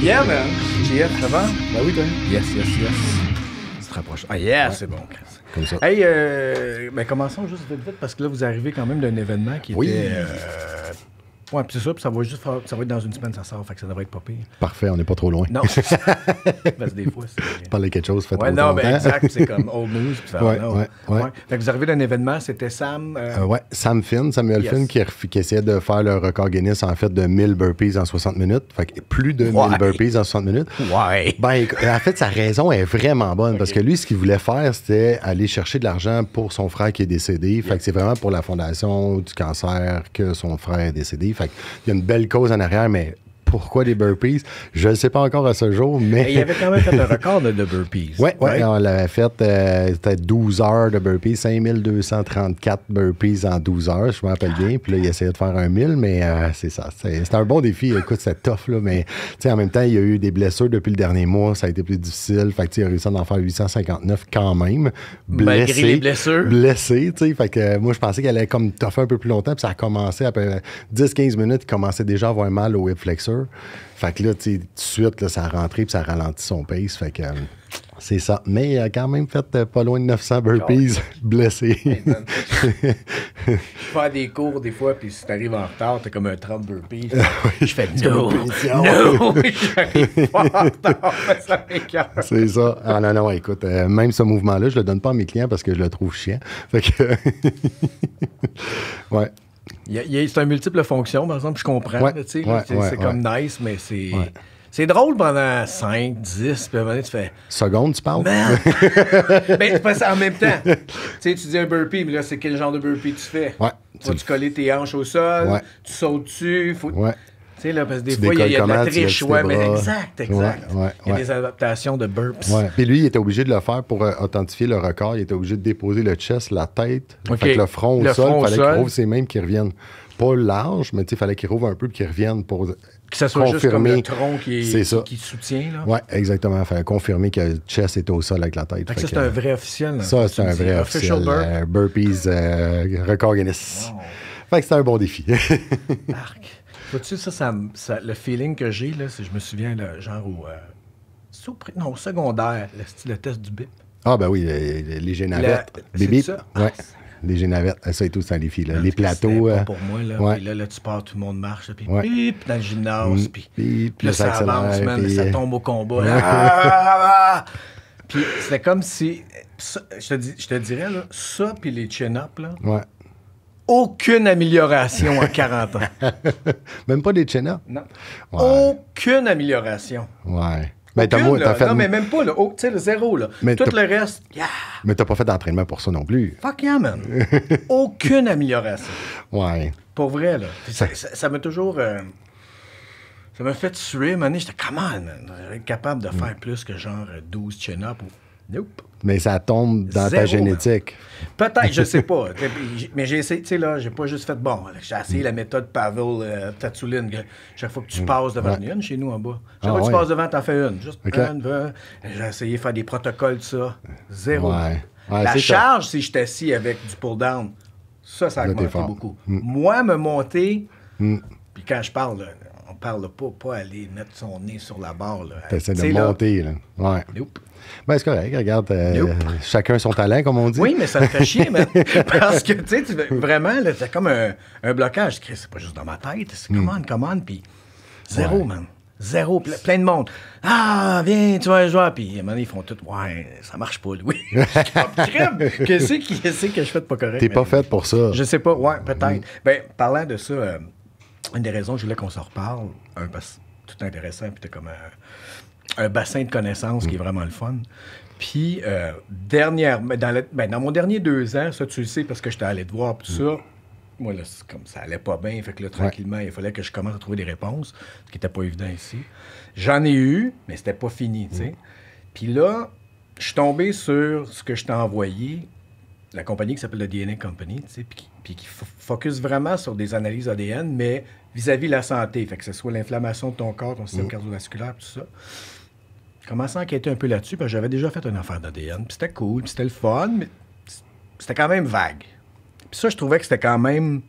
Yeah, man. JF, ça va? Ben oui, toi. Yes, yes, yes. C'est très proche. Ah, yes! c'est bon. Comme ça. Hey, euh, ben commençons juste vite, vite, parce que là, vous arrivez quand même d'un événement qui oui. était. Euh, Ouais, puis c'est ça, puis ça va juste ça va être dans une semaine, ça sort, fait que ça devrait être pas pire. Parfait, on n'est pas trop loin. Non. Parce que des fois, c'est. Parler quelque chose, faites Ouais, non, mais ben, exact, c'est comme old news. Puis ça, ouais, ouais, ouais, Fait que vous arrivez d'un événement, c'était Sam. Euh, euh, ouais, Sam Finn, Samuel Finn, qui, essayait de faire le record Guinness, en fait, de 1000 burpees en 60 minutes. Fait que plus de 1000 burpees en 60 minutes. Ouais. Ben, euh, en fait, sa raison est vraiment bonne, parce que lui, ce qu'il voulait faire, c'était aller chercher de l'argent pour son frère qui est décédé. Fait que c'est vraiment pour la fondation du cancer que son frère est décédé. Fait il y a une belle cause en arrière, mais pourquoi des burpees. Je ne sais pas encore à ce jour, mais. il il avait quand même fait un record de, burpees. Oui, ouais, on l'avait fait, euh, c'était 12 heures de burpees, 5234 burpees en 12 heures, je me rappelle bien. Puis là, il essayait de faire un 1000, mais euh, c'est ça. C'était un bon défi. Écoute, c'est tough, là, mais en même temps, il y a eu des blessures depuis le dernier mois, ça a été plus difficile. Fait que il a réussi à en faire 859 quand même. Malgré les blessures. Blessé, tu sais. Fait que euh, moi, je pensais qu'elle allait comme toffer un peu plus longtemps, puis ça a commencé après 10-15 minutes, il commençait déjà à avoir mal au hip flexor. Fait que là, tu sais, tout de suite, là, ça a rentré puis ça a ralenti son pace. Fait que. Euh, c'est ça. Mais il euh, a quand même fait euh, pas loin de 900 ah burpees blessé. Je fais des cours des fois, puis si t'arrives en retard, t'es comme un 30 burpees. Ah je fais no, no, n'arrive pas en retard, C'est ça. Ah non, non, écoute, même ce mouvement-là, je le donne pas à mes clients parce que je le trouve chiant. Fait que... ouais. C'est un multiple fonction, par exemple, je comprends. c'est comme nice, mais c'est. C'est drôle pendant 5, 10, puis à un moment tu fais. Seconde, tu parles? mais ben, tu en même temps. tu sais, tu dis un burpee, mais là, c'est quel genre de burpee tu fais? Ouais. Tu vas coller tes hanches au sol? Tu sautes dessus? Faut... Ouais. Tu sais, là, parce que des fois, il y a, exact, exact. il y a des adaptations de burps. Puis lui, il était obligé de le faire pour euh, authentifier le record. Il était obligé de déposer le chest, la tête, fait que le front au le sol. Front fallait qu'il rouvre ses mêmes qui reviennent. Pas large, mais tu sais, fallait qu'il rouvre un peu et qu'il revienne pour que ça soit juste comme le tronc qui, soutient. Là. Ouais, exactement. fallait confirmer que le chest était au sol avec la tête. ça, c'est un vrai officiel. ça, c'est un vrai officiel. Euh, burpees, euh, record Guinness. Fait que c'était un bon défi. Marc. Vois-tu, ça, ça, le feeling que j'ai, si je me souviens, genre euh, au, secondaire, le, le, test du BIP. Ah, ben oui, les, les génavettes. Le, Bip, ça? Ah, ouais. les génavettes, ça et tout, ça ah, les filles. Les plateaux. Pas euh, pour moi, là. là, là, tu pars, tout le monde marche, puis bip, dans le gymnase, mm. puis, puis là, ça, ça avance, ça euh, tombe au combat. puis c'était comme si. je, te dirais, là, ça, puis les chin-up, là. Ouais aucune amélioration en 40 ans. même pas des Chenna? Non. Aucune amélioration. Ouais. Mais ben, t'as, fait... Non, mais même pas, là. Oh, tu sais, le zéro, là. Mais Tout le reste, yeah. Mais t'as pas fait d'entraînement pour ça non plus. Fuck yeah, man. aucune amélioration. Ouais. Pour vrai, là. Ça m'a toujours... Euh, ça m'a fait suer, man. J'étais, comment, man? J'étais capable de mm. faire plus que genre 12 euh, chin-up mais ça tombe dans ta génétique. Peut-être, je sais pas. Mais j'ai essayé, tu sais, là, j'ai pas juste fait bon. J'ai essayé mm. la méthode Pavel euh, Chaque fois que tu mm. passes devant, ouais. une chez nous en bas. Chaque ah fois que tu passes devant, t'en fais une. Juste une, J'ai essayé de faire des protocoles de ça. Zéro. la charge, si je t'assis avec du pull-down, ça, ça augmente beaucoup. Mm. Moi, me monter, puis quand je parle, on parle pas, pas aller mettre son nez sur la barre. T'essaies de monter, là. Ouais. Ben, c'est correct. Regarde, euh, chacun son talent, comme on dit. Oui, mais ça me fait chier, man. Parce que, tu sais, vraiment, c'est comme un, un blocage. C'est pas juste dans ma tête. C'est commande, command. commande, puis zéro, man. Zéro, plein de monde. Ah, viens, tu vas jouer. Puis, à ils font tout. Ouais, ça marche pas, Louis. Qu'est-ce que, c'est que je fais de pas correct? T'es pas fait pour ça. Je sais pas, ouais, peut-être. Hmm. Ben, parlant de ça, euh, une des raisons, je voulais qu'on s'en reparle, un parce que tout intéressant, puis t'es comme. Euh, un bassin de connaissances qui est vraiment le fun. Puis, euh, dernière, dans, ben, dans, mon dernier deux ans, ça, tu le sais, parce que j'étais allé te voir, tout ça, moi, là, comme ça allait pas bien, fait que là, tranquillement, il fallait que je commence à trouver des réponses, ce qui n'était pas évident ici. J'en ai eu, mais c'était pas fini, tu sais. Puis là, je suis tombé sur ce que je t'ai envoyé, la compagnie qui s'appelle le DNA Company, tu sais, puis, qui focus vraiment sur des analyses ADN, mais vis-à-vis la santé, fait que ce soit l'inflammation de ton corps, ton système mm. cardiovasculaire, tout ça commençant à enquêter un peu là-dessus, parce j'avais déjà fait une affaire d'ADN. Puis c'était cool, puis c'était le fun, mais c'était quand même vague. Puis ça, je trouvais que c'était quand même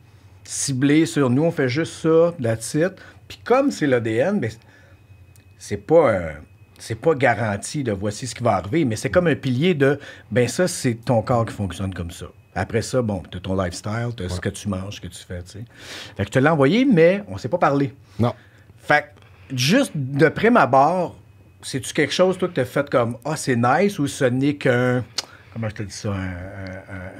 ciblé sur nous, on fait juste ça, la titre. Puis comme c'est l'ADN, mais ben, c'est pas c'est pas garanti de voici ce qui va arriver, mais c'est comme un pilier de ben ça, c'est ton corps qui fonctionne comme ça. Après ça, bon, tu ton lifestyle, t'as ce que tu manges, ce que tu fais, tu sais. Fait que te l'ai envoyé, mais on s'est pas parlé. Non. Fait juste de prime abord, c'est-tu quelque chose, toi, que t'as fait comme Ah, c'est nice ou ce n'est qu'un. Comment je te dis ça?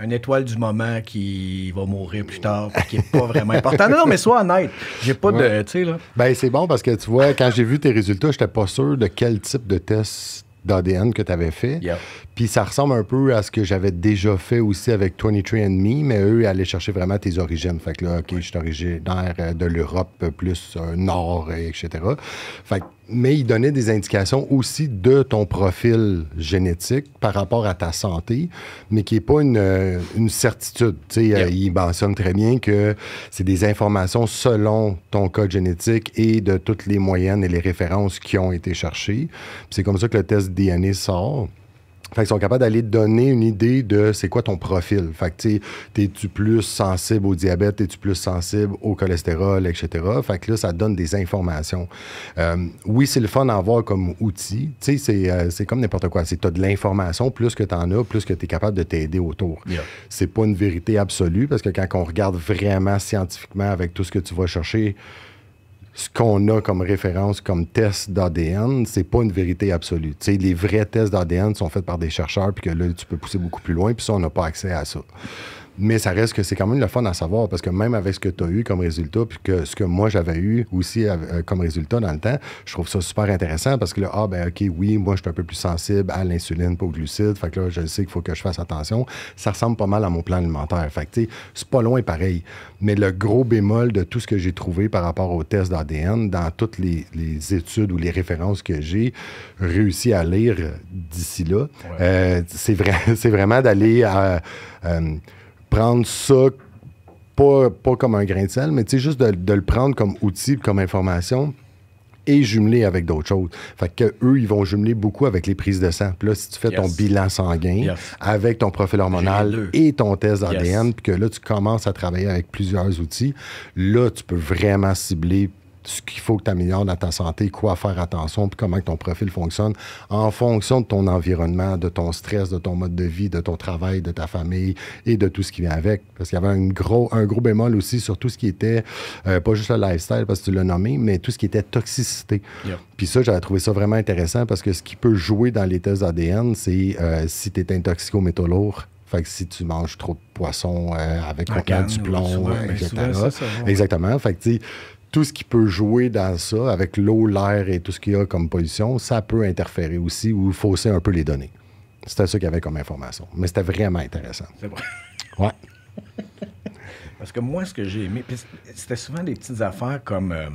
Un, étoile du moment qui va mourir plus tard qui n'est pas vraiment important. Non, non, mais sois honnête. J'ai pas de. Tu sais, là. Ben, c'est bon parce que tu vois, quand j'ai vu tes résultats, je j'étais pas sûr de quel type de test d'ADN que tu avais fait. Puis ça ressemble un peu à ce que j'avais déjà fait aussi avec 23andMe, mais eux, allaient chercher vraiment tes origines. Fait que là, OK, je suis originaire euh, de l'Europe, euh, plus euh, Nord, etc. Fait mais ils donnaient des indications aussi de ton profil génétique par rapport à ta santé, mais qui n'est pas une, une certitude. sais, ils mentionnent très bien que c'est des informations selon ton code génétique et de toutes les moyennes et les références qui ont été cherchées. C'est comme ça que le test DNA sort. Fait qu'ils sont capables d'aller te donner une idée de c'est quoi ton profil. Fait que, tu es-tu plus sensible au diabète, es-tu plus sensible au cholestérol, etc. Fait que là, ça donne des informations. Euh, oui, c'est le fun d'en avoir comme outil. Tu sais, c'est, euh, comme n'importe quoi. C'est as de l'information, plus que tu en as, plus que tu es capable de t'aider autour. C'est pas une vérité absolue parce que quand on regarde vraiment scientifiquement avec tout ce que tu vas chercher, ce qu'on a comme référence, comme test d'ADN, c'est pas une vérité absolue. sais, les vrais tests d'ADN sont faits par des chercheurs, puis que là, tu peux pousser beaucoup plus loin, puis ça, on n'a pas accès à ça. Mais ça reste que c'est quand même le fun à savoir parce que même avec ce que tu as eu comme résultat, puis que ce que moi j'avais eu aussi euh, comme résultat dans le temps, je trouve ça super intéressant parce que là, ah ben ok, oui, moi je suis un peu plus sensible à l'insuline, pas aux glucide. fait que là, je sais qu'il faut que je fasse attention. Ça ressemble pas mal à mon plan alimentaire. Fait que c'est pas loin pareil. Mais le gros bémol de tout ce que j'ai trouvé par rapport aux tests d'ADN, dans toutes les, études ou les références que j'ai réussi à lire d'ici là, euh, c'est vrai c'est vraiment d'aller à. Euh, prendre ça pas, pas comme un grain de sel, mais juste de, le prendre comme outil, comme information et jumeler avec d'autres choses. Fait que eux, ils vont jumeler beaucoup avec les prises de sang. Puis là, si tu fais ton bilan sanguin avec ton profil hormonal et ton test d'ADN, puis que là, tu commences à travailler avec plusieurs outils, là, tu peux vraiment cibler ce qu'il faut que tu améliores dans ta santé, quoi faire attention, puis comment ton profil fonctionne en fonction de ton environnement, de ton stress, de ton mode de vie, de ton travail, de ta famille et de tout ce qui vient avec. Parce qu'il y avait un gros, un gros bémol aussi sur tout ce qui était, euh, pas juste le lifestyle, parce que tu l'as nommé, mais tout ce qui était toxicité. Puis ça, j'avais trouvé ça vraiment intéressant parce que ce qui peut jouer dans les tests ADN, c'est euh, si tu es aux métaux lourds. Fait que si tu manges trop de poisson euh, avec du plomb, exactement. etc. Exactement. Fait que, tout ce qui peut jouer dans ça, avec l'eau, l'air et tout ce qu'il y a comme pollution, ça peut interférer aussi ou fausser un peu les données. C'était ça qu'il y avait comme information. Mais c'était vraiment intéressant. C'est vrai. Ouais. Parce que moi, ce que j'ai aimé, c'était souvent des petites affaires comme. Euh,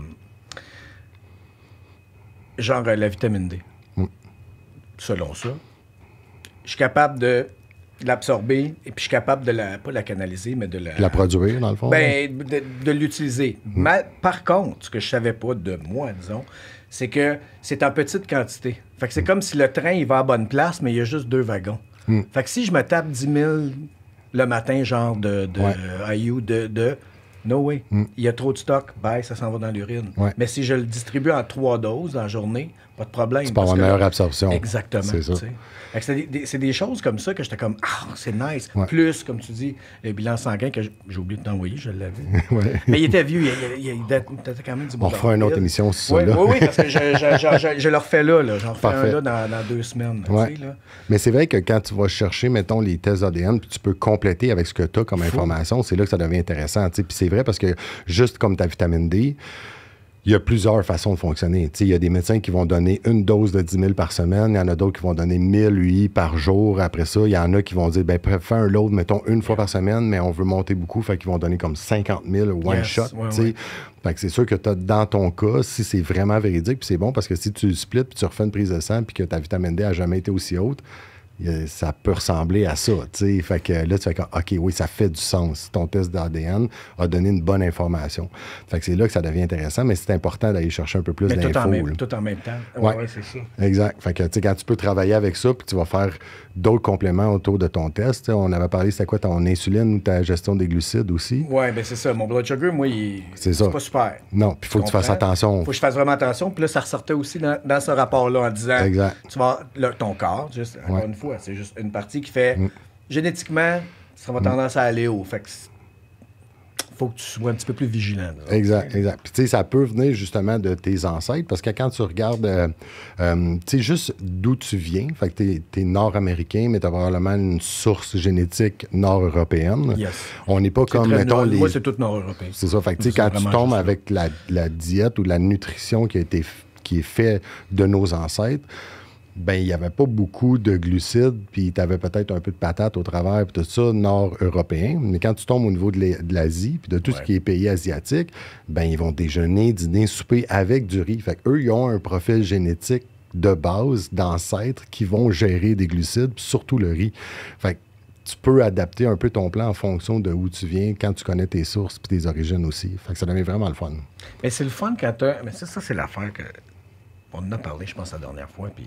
genre euh, la vitamine D. Mm. Selon ça, je suis capable de l'absorber, et puis je suis capable de la, pas la canaliser, mais de la... La produire, dans le fond? Ben, de, l'utiliser. Hmm. mais Par contre, ce que je savais pas de moi, disons, c'est que c'est en petite quantité. Fait que c'est hmm. comme si le train, il va à bonne place, mais il y a juste deux wagons. Hmm. Fait que si je me tape 10 000 le matin, genre de, de de, de... No way. Il y a trop de stock, bye, ça s'en va dans l'urine. Mais si je le distribue en trois doses en journée, pas de problème. C'est pas ma meilleure absorption. Exactement. C'est ça. C'est des, choses comme ça que j'étais comme Ah, c'est nice. Plus, comme tu dis, le bilan sanguin que j'ai oublié de t'envoyer, je l'avais. ouais. Mais il était vieux, il, était quand même du bon. On fera une autre émission si ouais, ça. Oui, oui, parce que je, je, je, je le refais là. là. J'en refais un là dans, deux semaines. là. Mais c'est vrai que quand tu vas chercher, mettons, les tests ADN, puis tu peux compléter avec ce que tu as comme information, c'est là que ça devient intéressant. Puis c'est vrai parce que juste comme ta vitamine D, il y a plusieurs façons de fonctionner. il y a des médecins qui vont donner une dose de 10 000 par semaine, il y en a d'autres qui vont donner 1000 UI par jour. Après ça, il y en a qui vont dire, ben, fais un load, mettons, une fois par semaine, mais on veut monter beaucoup, fait qu'ils vont donner comme 50 000 one shot. Fait que c'est sûr que as, dans ton cas, si c'est vraiment véridique, puis c'est bon parce que si tu splits, puis tu refais une prise de sang, puis que ta vitamine D a jamais été aussi haute, ça peut ressembler à ça. T'sais. Fait que là, tu fais comme, OK, oui, ça fait du sens. Ton test d'ADN a donné une bonne information. Fait que c'est là que ça devient intéressant, mais c'est important d'aller chercher un peu plus d'infos. Tout, tout, en même temps. Oui, ouais, c'est ça. Exact. Fait que, tu quand tu peux travailler avec ça, puis tu vas faire d'autres compléments autour de ton test. on avait parlé, c'était quoi ton insuline ou ta gestion des glucides aussi? Oui, bien, c'est ça. Mon blood sugar, moi, il. C'est pas super. Non, puis il faut que tu fasses attention. faut que je fasse vraiment attention. Puis là, ça ressortait aussi dans, ce rapport-là en disant. Tu vas. ton corps, juste, une fois, c'est juste une partie qui fait mm. génétiquement, ça va mm. tendance à aller haut. Fait que faut que tu sois un petit peu plus vigilant. Exact, exact. Puis, tu sais, ça peut venir justement de tes ancêtres, parce que quand tu regardes, euh, euh, tu sais, juste d'où tu viens, fait que t'es es, nord-américain, mais as probablement une source génétique nord-européenne. Yes. On n'est pas comme, mettons, les... Moi, c'est tout nord-européen. C'est ça. Fait que, tu sais, quand tu tombes avec la, diète ou la nutrition qui a été qui est faite de nos ancêtres, ben il n'y avait pas beaucoup de glucides, puis tu avais peut-être un peu de patates au travers, puis tout ça, nord-européen. Mais quand tu tombes au niveau de l'Asie, puis de tout ce qui est pays asiatique, ben ils vont déjeuner, dîner, souper avec du riz. Fait eux, ils ont un profil génétique de base, d'ancêtres, qui vont gérer des glucides, surtout le riz. Fait tu peux adapter un peu ton plan en fonction de où tu viens, quand tu connais tes sources puis tes origines aussi. Fait ça devient vraiment le fun. Mais c'est le fun quand tu... Mais ça, ça c'est l'affaire que... On en a parlé, je pense, la dernière fois, puis...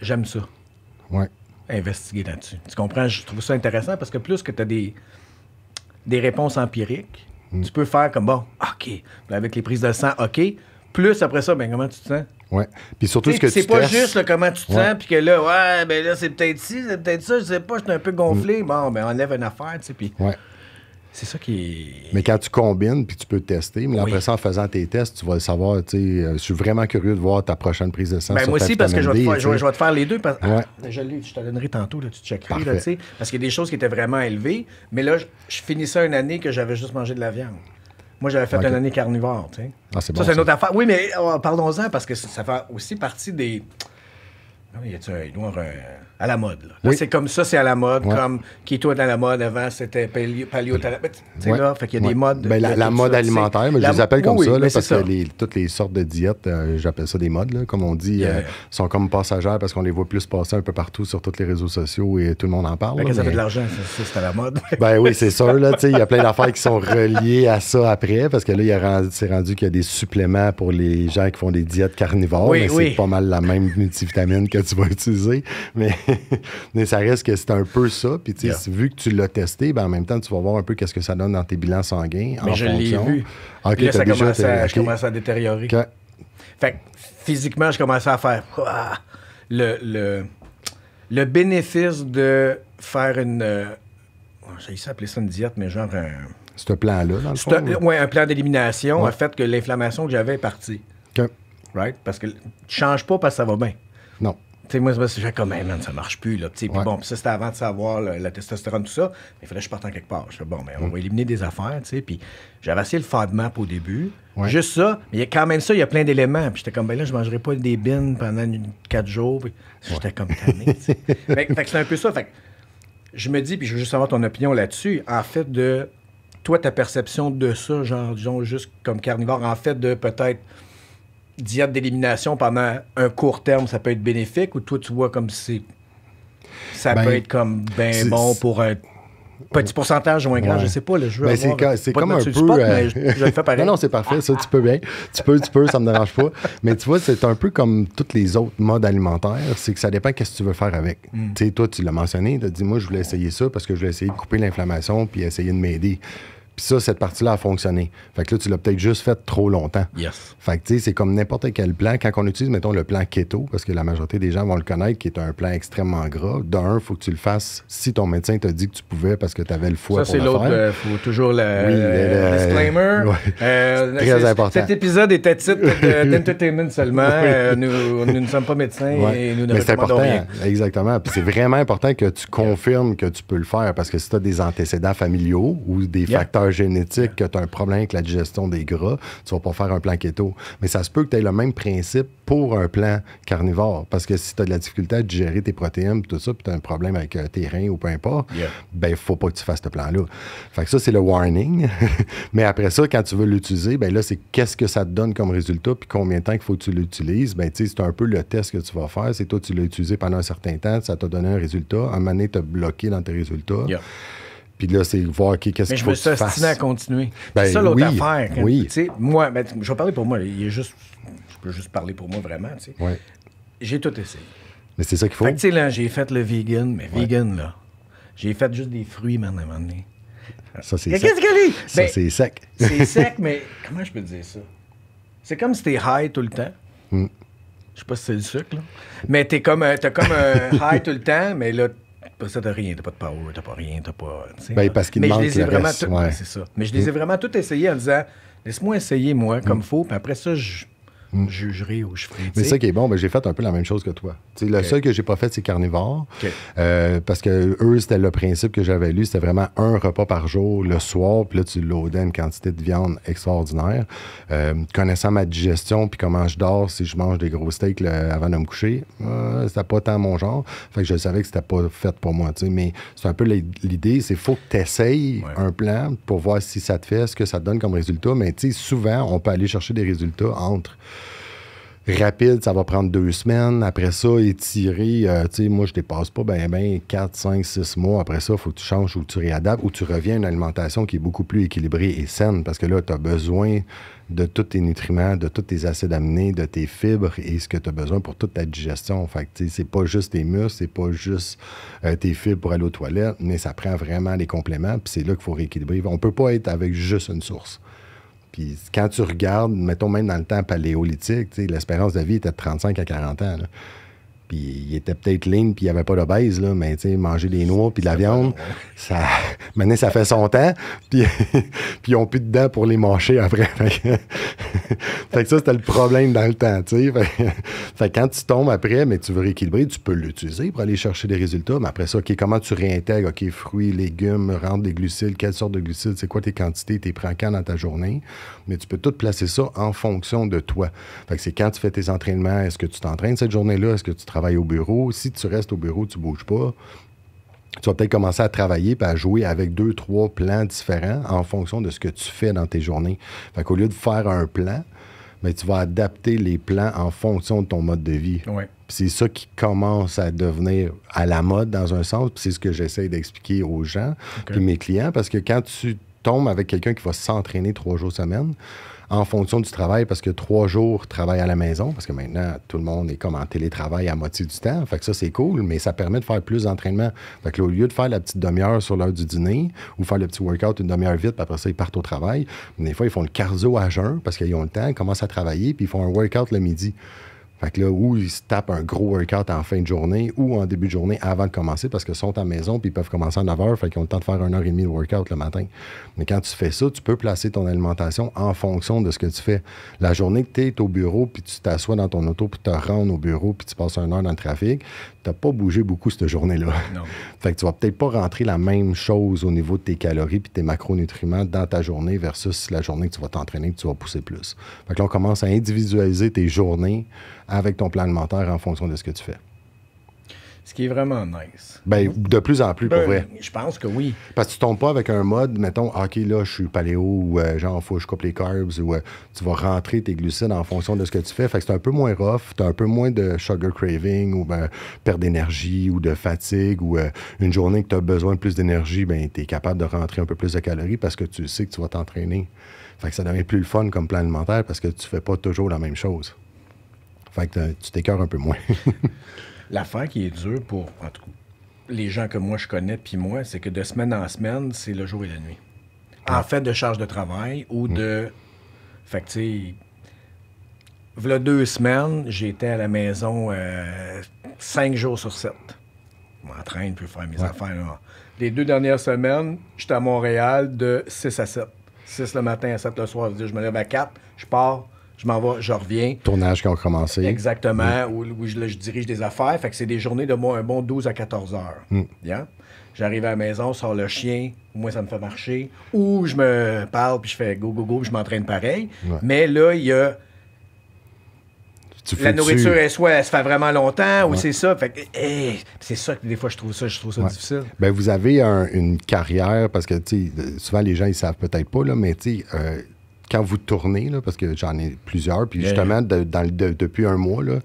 J'aime ça. Ouais. Investiguer là-dessus. Tu comprends? Je trouve ça intéressant parce que plus que tu as des, des réponses empiriques, mm. tu peux faire comme bon, OK. Avec les prises de sang, OK. Plus après ça, ben comment tu te sens? Ouais. Puis surtout ce que C'est pas juste comment tu te sens, puis que là, ouais, ben là, c'est peut-être ci, c'est peut-être ça, je sais pas, je suis un peu gonflé. Mm. Bon, ben enlève une affaire, tu sais. Puis ouais. C'est ça qui Mais quand tu combines, puis tu peux tester, mais après ça, en faisant tes tests, tu vas le savoir. Tu sais, euh, je suis vraiment curieux de voir ta prochaine prise de sang. Ben moi aussi, parce que je vais, te faire, les deux. Ah, je, te donnerai tantôt, là, tu te parce qu'il y a des choses qui étaient vraiment élevées, mais là, je, finissais une année que j'avais juste mangé de la viande. Moi, j'avais fait une année carnivore. Ah, ça, c'est une autre affaire. Oui, mais oh, parlons-en, parce que ça fait aussi partie des ah il y a un à la mode. Là, c'est comme ça, c'est à la mode. Comme qui est à la mode, avant c'était palio C'est là, fait qu'il y a des modes. Ben, la, mode alimentaire, mais je les appelle comme ça, parce que toutes les sortes de diètes, euh, j'appelle ça des modes, comme on dit, euh, sont comme passagères parce qu'on les voit plus passer un peu partout sur tous les réseaux sociaux et tout le monde en parle. Ben, ça de l'argent, c'est à la mode. ben oui, c'est sûr. Il y a plein d'affaires qui sont reliées à ça après parce que là, il s'est rendu qu'il y a des suppléments pour les gens qui font des diètes carnivores, mais c'est pas mal la même multivitamine que tu vas utiliser. Mais, mais ça reste que c'est un peu ça. Puis, vu que tu l'as testé, ben, en même temps, tu vas voir un peu qu'est-ce que ça donne dans tes bilans sanguins. Mais je l'ai vu. Ah, là, ça commence à, à détériorer. Fait que, physiquement, je commence à faire le, le, bénéfice de faire une. Euh, J'ai essayé ça une diète, mais genre un. Ce plan-là, dans le un, ouais, un plan d'élimination en fait que l'inflammation que j'avais est partie. Right? Parce que tu changes pas parce que ça va bien. Non sais, moi, je suis comme, hey, man, ça marche plus, là. Puis bon, ça, c'était avant de savoir la testostérone, tout ça. Mais il fallait que je parte en quelque part. Je fais, bon, mais on mm. va éliminer des affaires, tu sais. Puis j'avais assez le map au début. Juste ça. Mais il y a quand même ça, il y a plein d'éléments. Puis j'étais comme, ben là, je mangerai pas des bines pendant quatre jours. J'étais comme tanné, fait, fait que c'est un peu ça. Fait je me dis, puis je veux juste avoir ton opinion là-dessus. En fait, de toi, ta perception de ça, genre, disons, juste comme carnivore, en fait, de peut-être diète d'élimination pendant un court terme, ça peut être bénéfique ou toi, tu vois comme si ça ben, peut être comme ben bon pour un petit pourcentage ou un grand, je sais pas. je c'est comme un peu. non, non, c'est parfait. Ça, tu peux bien. Tu peux, tu peux, ça me dérange pas. Mais tu vois, c'est un peu comme tous les autres modes alimentaires. C'est que ça dépend qu'est-ce que tu veux faire avec. Mm. Tu sais, toi, tu l'as mentionné. Tu as dit, moi, je voulais essayer ça parce que je voulais essayer de couper l'inflammation puis essayer de m'aider. Puis ça, cette partie-là a fonctionné. Fait que là, tu l'as peut-être juste fait trop longtemps. Yes. Fait que tu sais, c'est comme n'importe quel plan. Quand on utilise, mettons, le plan keto, parce que la majorité des gens vont le connaître, qui est un plan extrêmement gras, d'un, il faut que tu le fasses si ton médecin t'a dit que tu pouvais parce que tu avais le foie. Ça, c'est l'autre. Il euh, faut toujours le, euh, disclaimer. Euh, très important. Cet épisode à titre d'entertainment seulement. nous, nous, ne sommes pas médecins et nous ne Mais c'est important. Exactement. Puis c'est vraiment important que tu confirmes que tu peux le faire parce que si tu as des antécédents familiaux ou des facteurs génétique, que tu as un problème avec la digestion des gras, tu vas pas faire un plan keto. Mais ça se peut que tu aies le même principe pour un plan carnivore. Parce que si tu as de la difficulté à digérer tes protéines, tout ça, puis tu as un problème avec euh, tes reins ou peu importe, il ben, faut pas que tu fasses ce plan-là. Fait que ça, c'est le warning. Mais après ça, quand tu veux l'utiliser, ben là, c'est qu'est-ce que ça te donne comme résultat, puis combien de temps qu'il faut que tu l'utilises. Ben, tu sais, c'est un peu le test que tu vas faire. C'est toi, tu l'as utilisé pendant un certain temps, ça t'a donné un résultat. À un moment donné, tu bloqué dans tes résultats. Puis là, c'est voir qui qu'est-ce qu'il faut que tu fasses. Mais je me suis à continuer. c'est ben ça l'autre oui, affaire. oui. Moi, ben, je vais parler pour moi. Il est juste, je peux juste parler pour moi vraiment. Oui. J'ai tout essayé. Mais c'est ça qu'il faut. Fait que, là, j'ai fait le vegan, mais vegan, là. J'ai fait juste des fruits, maintenant à un moment donné. Ça, c'est sec. Qu'est-ce qu'elle dit... Ça, ben, c'est sec. c'est sec, mais comment je peux dire ça? C'est comme si t'es high tout le temps. Hmm. Je sais pas si c'est le sucre, là. Mais t'es comme, t'as comme un high tout le temps, mais là, ça t'as rien, t'as pas de power, t'as pas rien, t'as pas. Ben, parce mais je les ai mm. vraiment tout... Mais je les ai vraiment tout essayé en disant laisse-moi essayer moi comme il mm. faut, puis après ça, je Hmm. jugerai je ferai. Mais ça qui est bon, ben, j'ai fait un peu la même chose que toi. le seul que j'ai pas fait, c'est carnivore. Euh, parce que eux, c'était le principe que j'avais lu. C'était vraiment un repas par jour le soir. Puis là, tu l'audais une quantité de viande extraordinaire. Euh, connaissant ma digestion, puis comment je dors, si je mange des gros steaks avant de me coucher, ça euh, c'était pas tant mon genre. Fait que je savais que c'était pas fait pour moi. Mais c'est un peu l'idée, c'est faut que tu essayes un plan pour voir si ça te fait, ce que ça te donne comme résultat. Mais souvent, on peut aller chercher des résultats entre rapide, ça va prendre deux semaines. Après ça, étirer, euh, tu sais, moi, je dépasse pas, ben, ben, 4, 5, 6 mois. Après ça, il faut que tu changes ou que tu réadaptes ou tu reviens à une alimentation qui est beaucoup plus équilibrée et saine parce que là, tu as besoin de tous tes nutriments, de tous tes acides aminés, de tes fibres et ce que tu as besoin pour toute ta digestion. Fait que, c'est pas juste tes muscles, c'est pas juste euh, tes fibres pour aller aux toilettes, mais ça prend vraiment les compléments. Puis c'est là qu'il faut rééquilibrer. On peut pas être avec juste une source quand tu regardes, mettons même dans le temps paléolithique, l'espérance de vie était de 35 à 40 ans. Là. Puis il était peut-être ligne, puis il avait pas d'obèse, là, mais tu sais, manger des noix puis de la viande, ça, maintenant, ça fait son temps, puis, ils ont plus de dents pour les mâcher après. fait que ça, c'était le problème dans le temps, tu sais. Fait, que quand tu tombes après, mais tu veux rééquilibrer, tu peux l'utiliser pour aller chercher des résultats, mais après ça, OK, comment tu réintègres, OK, fruits, légumes, rendre des glucides, quelle sorte de glucides, c'est quoi tes quantités, tes prends dans ta journée, mais tu peux tout placer ça en fonction de toi. Fait que c'est quand tu fais tes entraînements, est-ce que tu t'entraînes cette journée-là, est-ce que tu travailles au bureau. Si tu restes au bureau, tu bouges pas, tu vas peut-être commencer à travailler et à jouer avec deux, trois plans différents en fonction de ce que tu fais dans tes journées. Fait qu'au lieu de faire un plan, mais tu vas adapter les plans en fonction de ton mode de vie. C'est ça qui commence à devenir à la mode dans un sens, c'est ce que j'essaie d'expliquer aux gens, mes clients, parce que quand tu tombes avec quelqu'un qui va s'entraîner trois jours semaine, en fonction du travail parce que trois jours travaillent à la maison, parce que maintenant tout le monde est comme en télétravail à moitié du temps. Fait que ça, c'est cool, mais ça permet de faire plus d'entraînement. Fait que au lieu de faire la petite demi-heure sur l'heure du dîner ou faire le petit workout une demi-heure vite, puis après ça, ils partent au travail. Des fois, ils font le cardio à jeun parce qu'ils ont le temps, ils commencent à travailler, puis ils font un workout le midi. Fait que là, ou ils se tapent un gros workout en fin de journée ou en début de journée avant de commencer parce qu'ils sont à la maison puis ils peuvent commencer à 9 h. Fait qu'ils ont le temps de faire 1 heure et demie de workout le matin. Mais quand tu fais ça, tu peux placer ton alimentation en fonction de ce que tu fais. La journée que tu es au bureau puis tu t'assois dans ton auto puis te rendre au bureau puis tu passes une heure dans le trafic, pas bougé beaucoup cette journée-là. fait que tu vas peut-être pas rentrer la même chose au niveau de tes calories puis tes macronutriments dans ta journée versus la journée que tu vas t'entraîner, que tu vas pousser plus. Fait que là, on commence à individualiser tes journées avec ton plan alimentaire en fonction de ce que tu fais. Ce qui est vraiment nice. Ben, de plus en plus, pour ben, vrai. Je pense que oui. Parce que tu tombes pas avec un mode, mettons, OK, là, je suis paléo ou euh, genre, faut je coupe les carbs ou euh, tu vas rentrer tes glucides en fonction de ce que tu fais. Fait que c'est un peu moins rough, tu as un peu moins de sugar craving ou ben, perte d'énergie ou de fatigue ou euh, une journée que tu as besoin de plus d'énergie, ben, tu es capable de rentrer un peu plus de calories parce que tu sais que tu vas t'entraîner. Fait que ça devient plus le fun comme plan alimentaire parce que tu fais pas toujours la même chose. Fait que tu t'écœures un peu moins. L'affaire qui est dure pour, les gens que moi je connais, puis moi, c'est que de semaine en semaine, c'est le jour et la nuit. Ah. En fait, de charge de travail ou mm. de. Fait que, deux semaines, j'étais à la maison euh, cinq jours sur sept. Je m'entraîne, puis faire mes affaires. Les deux dernières semaines, j'étais à Montréal de 6 à 7. 6 le matin à 7 le soir. Je me lève à 4, je pars, je m'en vais, je reviens. Tournage qui a commencé. Exactement, mm. où, je, dirige des affaires. Fait que c'est des journées de moins un bon 12 à 14 heures. Mm. J'arrive à la maison, sors le chien, au moins ça me fait marcher. Ou je me parle, puis je fais go, go, go, je m'entraîne pareil. Mais là, il y a. la nourriture, elle, soit, se fait vraiment longtemps, ou c'est ça. Fait c'est ça que des fois, je trouve ça, je trouve ça difficile. Ben vous avez une carrière, parce que souvent, les gens, ils savent peut-être pas, là, mais tu sais. Euh, quand vous tournez, là, parce que j'en ai plusieurs, puis justement, depuis un mois, là,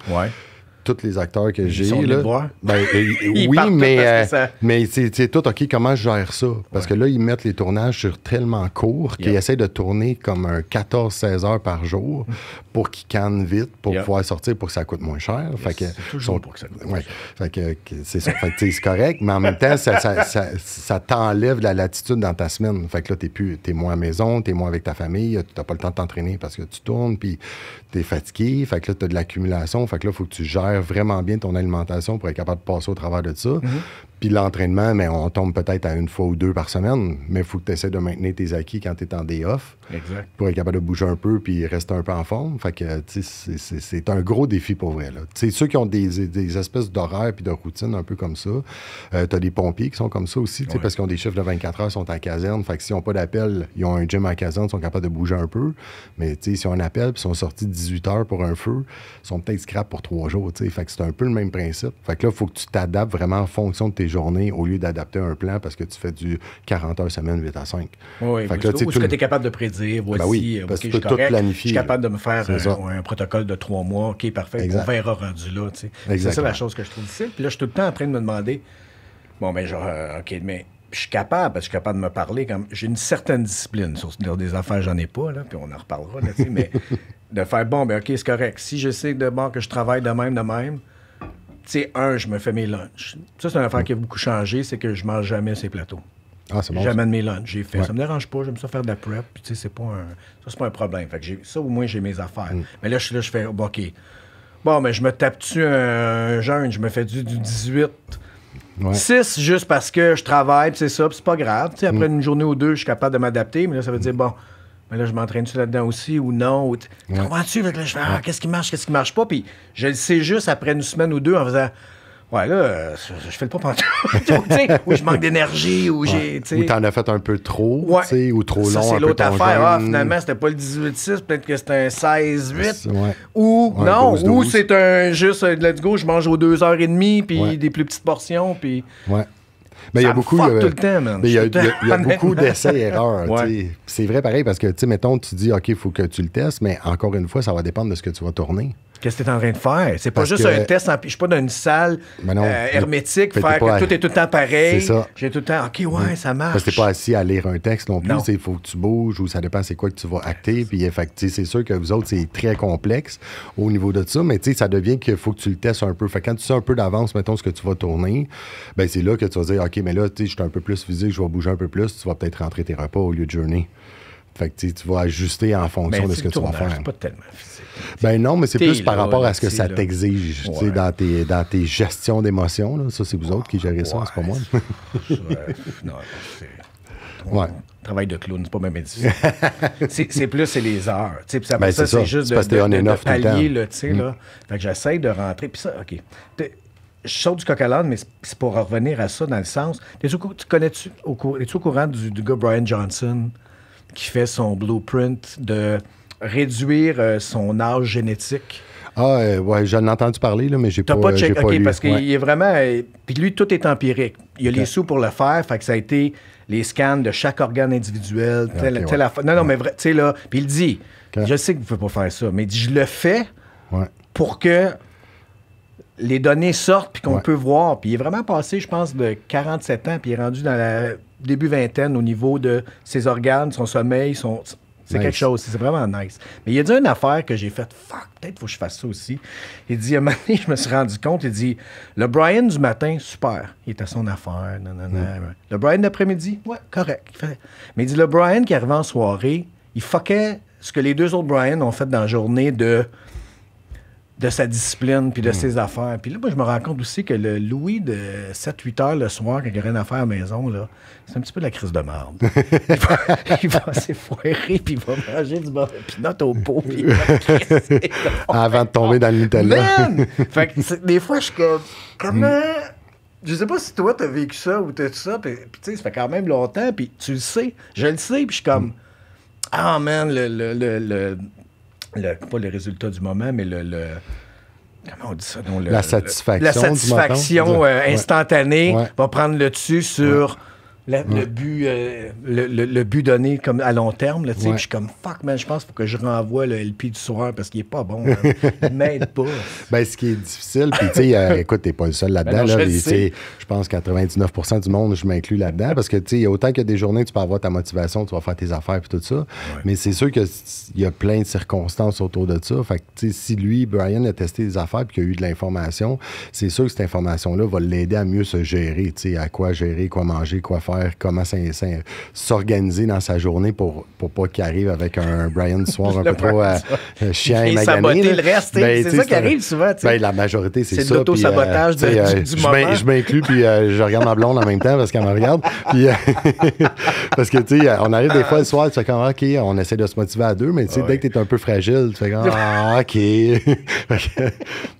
tous les acteurs que j'ai. là, ben, oui, mais, euh, mais c'est tout, OK, comment je gère ça? Parce que là, ils mettent les tournages sur tellement court qu'ils essaient de tourner comme un 14-16 heures par jour mm. pour qu'ils cannent vite, pour pouvoir sortir, pour que ça coûte moins cher. pour que c'est ça. c'est correct, mais en même temps, ça, ça, ça, t'enlève la latitude dans ta semaine. Fait que là, t'es plus, moins à maison, t'es moins avec ta famille, t'as pas le temps de t'entraîner parce que tu tournes, puis t'es fatigué. Fait que là, t'as de l'accumulation. Fait que là, faut que tu gères vraiment bien ton alimentation pour être capable de passer au travers de ça. Mm-hmm. Puis l'entraînement, mais on tombe peut-être à une fois ou deux par semaine, mais il faut que tu essaies de maintenir tes acquis quand tu es en day-off pour être capable de bouger un peu puis rester un peu en forme. Fait que, c'est un gros défi pour vrai. C'est ceux qui ont des, espèces d'horaires puis de routines un peu comme ça. Euh, tu as des pompiers qui sont comme ça aussi, sais, parce qu'ils ont des chiffres de 24 heures, sont en caserne. Fait que s'ils n'ont pas d'appel, ils ont un gym en caserne, ils sont capables de bouger un peu. Mais si on un appel puis ils sont sortis 18 heures pour un feu, ils sont peut-être scrap pour trois jours. Fait que c'est un peu le même principe. Fait que là, il faut que tu t'adaptes vraiment en fonction de tes au lieu d'adapter un plan parce que tu fais du 40 heures semaine, 8 à 5. Oui, fait ce que tu es capable de prédire, ben voici, euh, parce que je, correct, je suis capable de me faire euh, un, protocole de trois mois, OK, parfait, on verra rendu là. Tu sais. C'est ça la chose que je trouve difficile. Puis là, je suis tout le temps en train de me demander, bon, ben genre, euh, OK, mais je suis capable, parce que je suis capable de me parler. Comme... J'ai une certaine discipline. Sur, des affaires, j'en ai pas, là, puis on en reparlera, mais de faire, bon, ben OK, c'est correct. Si j'essaie de voir que je travaille de même, de même, sais, un, je me fais mes lunchs. Ça, c'est une affaire qui a beaucoup changé, c'est que je mange jamais ces plateaux. Ah, c'est bon. de mes lunchs, j'ai fait. Ça me dérange pas, j'aime ça faire de la prep, puis tu sais, c'est pas un... Ça, c'est pas un problème. Ça, au moins, j'ai mes affaires. Mm. Mais là, je là, je fais, OK, bon, mais je me tape-tu un, jeune, je me fais du, du 18... 6 juste parce que je travaille, c'est ça, c'est pas grave. après mm. une journée ou deux, je suis capable de m'adapter, mais là, ça veut dire, bon, mais là, je m'entraîne-tu là-dedans aussi ou non? comment tu je fais, ah, qu'est-ce qui marche, qu'est-ce qui marche pas? Puis je le sais juste après une semaine ou deux en faisant, ouais, là, je, ne fais le pas sais ou je manque d'énergie, ou Tu j'ai. Ou t'en as fait un peu trop, ouais. ou trop ça, C'est l'autre affaire. Ah, finalement, c'était pas le 18-6, peut-être que c'était un 16-8. Ou, non, ou c'est un juste, euh, let's go, je mange aux 2h30, puis des plus petites portions, puis. Ouais. Mais ben, il y a beaucoup. Euh, ben, il y a, beaucoup d'essais-erreurs. C'est vrai pareil parce que, tu mettons, tu dis, OK, il faut que tu le testes, mais encore une fois, ça va dépendre de ce que tu vas tourner. Qu'est-ce que tu es en train de faire? C'est pas juste un test. En... Je suis pas dans une salle euh, hermétique, faire que tout est tout le temps pareil. C'est ça. J'ai tout le temps, OK, ouais, mm. ça marche. Parce que pas assis à lire un texte non plus. Il faut que tu bouges ou ça dépend c'est quoi que tu vas acter. Puis, c'est sûr que vous autres, c'est très complexe au niveau de ça. Mais, ça devient qu'il faut que tu le testes un peu. Fait quand tu sais un peu d'avance, mettons, ce que tu vas tourner, ben c'est là que tu vas dire, OK, mais là, tu sais, je suis un peu plus physique, je vais bouger un peu plus. Tu vas peut-être rentrer tes repas au lieu de journée. Fait tu vas ajuster en ben, fonction de ce que, tu vas faire. Ben non, mais c'est plus par rapport à ce que ça t'exige dans, tes, dans tes gestions d'émotions. Ça, c'est vous autres qui gérez ça, c'est pas moi. Ouais. Travail de clown, c'est pas même médecine. c'est plus, c'est les heures. Tu ça, ben, ça c'est juste de, de, le tu sais, mm. là. Fait que j'essaie de rentrer. Puis ça, OK. Je saute du coq à mais c'est pour revenir à ça dans le sens. Es -tu, connais-tu au, es -tu au courant du, gars Brian Johnson qui fait son blueprint de réduire euh, son âge génétique. Ah, euh, ouais, j'en ai entendu parler, là, mais j'ai pas, pas, euh, pas OK, parce qu'il est vraiment. puis lui, tout est empirique. Il a les sous pour le faire, fait que ça a été les scans de chaque organe individuel. non, non, mais tu sais, là. Puis il dit Je sais que vous ne pouvez pas faire ça, mais il dit Je le fais pour que les données sortent puis qu'on peut voir. Puis il est vraiment passé, je pense, de 47 ans, puis il est rendu dans la début vingtaine au niveau de ses organes, son sommeil, son. C'est quelque chose, c'est vraiment nice. Mais il a dit une affaire que j'ai faite, fuck, peut-être faut que je fasse ça aussi. Il dit, un moment je me suis rendu compte, il dit, le Brian du matin, super, il était à son affaire, mm. Le Brian d'après-midi, ouais, correct. Mais il dit, le Brian qui arrivait en soirée, il fuckait ce que les deux autres Brian ont fait dans la journée de de sa discipline puis de hmm. ses affaires. Puis là, moi, je me rends compte aussi que le Louis de 7-8 heures le soir, quand il n'y a rien à faire à la maison, là, c'est un petit peu la crise de merde. il va, s'effoirer puis il va manger du puis pinot au pot puis il va ah, Avant de tomber dans l'Italie. fait que, des fois, je suis comme, comment... Hmm. Je sais pas si toi, t'as vécu ça ou t'as ça, puis tu sais, ça fait quand même longtemps, puis tu le sais, je le sais, puis je suis comme... Hmm. Ah, man, le, le pas le résultat du moment, mais le, comment on dit ça? la satisfaction, la satisfaction euh, instantanée va prendre le dessus sur... Le, but, euh, le, but donné comme à long terme. Je suis comme fuck, man, je pense qu'il faut que je renvoie le LP du soir parce qu'il est pas bon. Hein. Il m'aide pas. ben, ce qui est difficile, puis tu euh, écoute, t'es pas le seul là-dedans. Ben je pense que 99 du monde, je m'inclus là-dedans parce que tu autant qu'il y a des journées, tu peux avoir ta motivation, tu vas faire tes affaires et tout ça. Mais c'est sûr qu'il y a plein de circonstances autour de ça. Fait que si lui, Brian, a testé des affaires et qu'il a eu de l'information, c'est sûr que cette information-là va l'aider à mieux se gérer. à quoi gérer, quoi manger, quoi faire comment s'organiser dans sa journée pour, pour pas qu'il arrive avec un Brian Soir un peu trop euh, euh, chien et magané. le reste, ben, hein, c'est ça qui arrive souvent. Ben, la majorité, c'est ça. C'est l'auto-sabotage euh, du, du Je m'inclus, puis je regarde ma blonde en même temps parce qu'elle me regarde. parce que, tu sais, on arrive des fois le soir, tu fais comme, OK, on essaie de se motiver à deux, mais tu sais, dès que tu es un peu fragile, tu fais comme, ah, OK.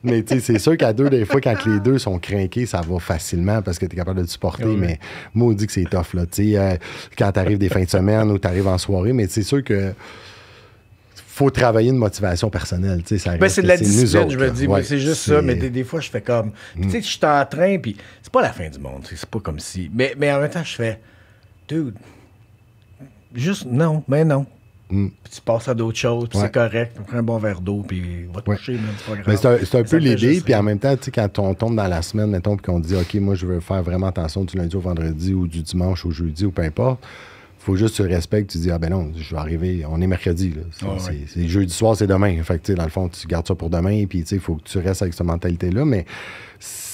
mais tu sais, c'est sûr qu'à deux, des fois, quand les deux sont crainqués, ça va facilement parce que tu es capable de supporter, ah mais maudit que c'est tu sais, euh, quand t'arrives des fins de semaine ou t'arrives en soirée, mais c'est sûr que faut travailler une motivation personnelle. Ben, c'est de la discipline, je me dis. c'est juste ça. Mais des, fois, je fais comme. Mm. Tu sais, je suis en train, puis c'est pas la fin du monde. C'est pas comme si. Mais, mais en même temps, je fais. Dude. Juste, non, mais non. Mm. Puis tu passes à d'autres choses, puis c'est correct. Prends un bon verre d'eau, puis va te ouais. coucher, c'est un, c'est un peu l'idée, puis en même temps, tu sais, quand on tombe dans la semaine, mettons, puis qu'on dit, OK, moi, je veux faire vraiment attention du lundi au vendredi ou du dimanche au jeudi ou peu importe, faut juste tu respectes, Tu dis, ah ben non, je vais arriver, on est mercredi. Là. C'est, jeudi soir, c'est demain. Fait que, dans le fond, tu gardes ça pour demain, puis il faut que tu restes avec cette mentalité-là. Mais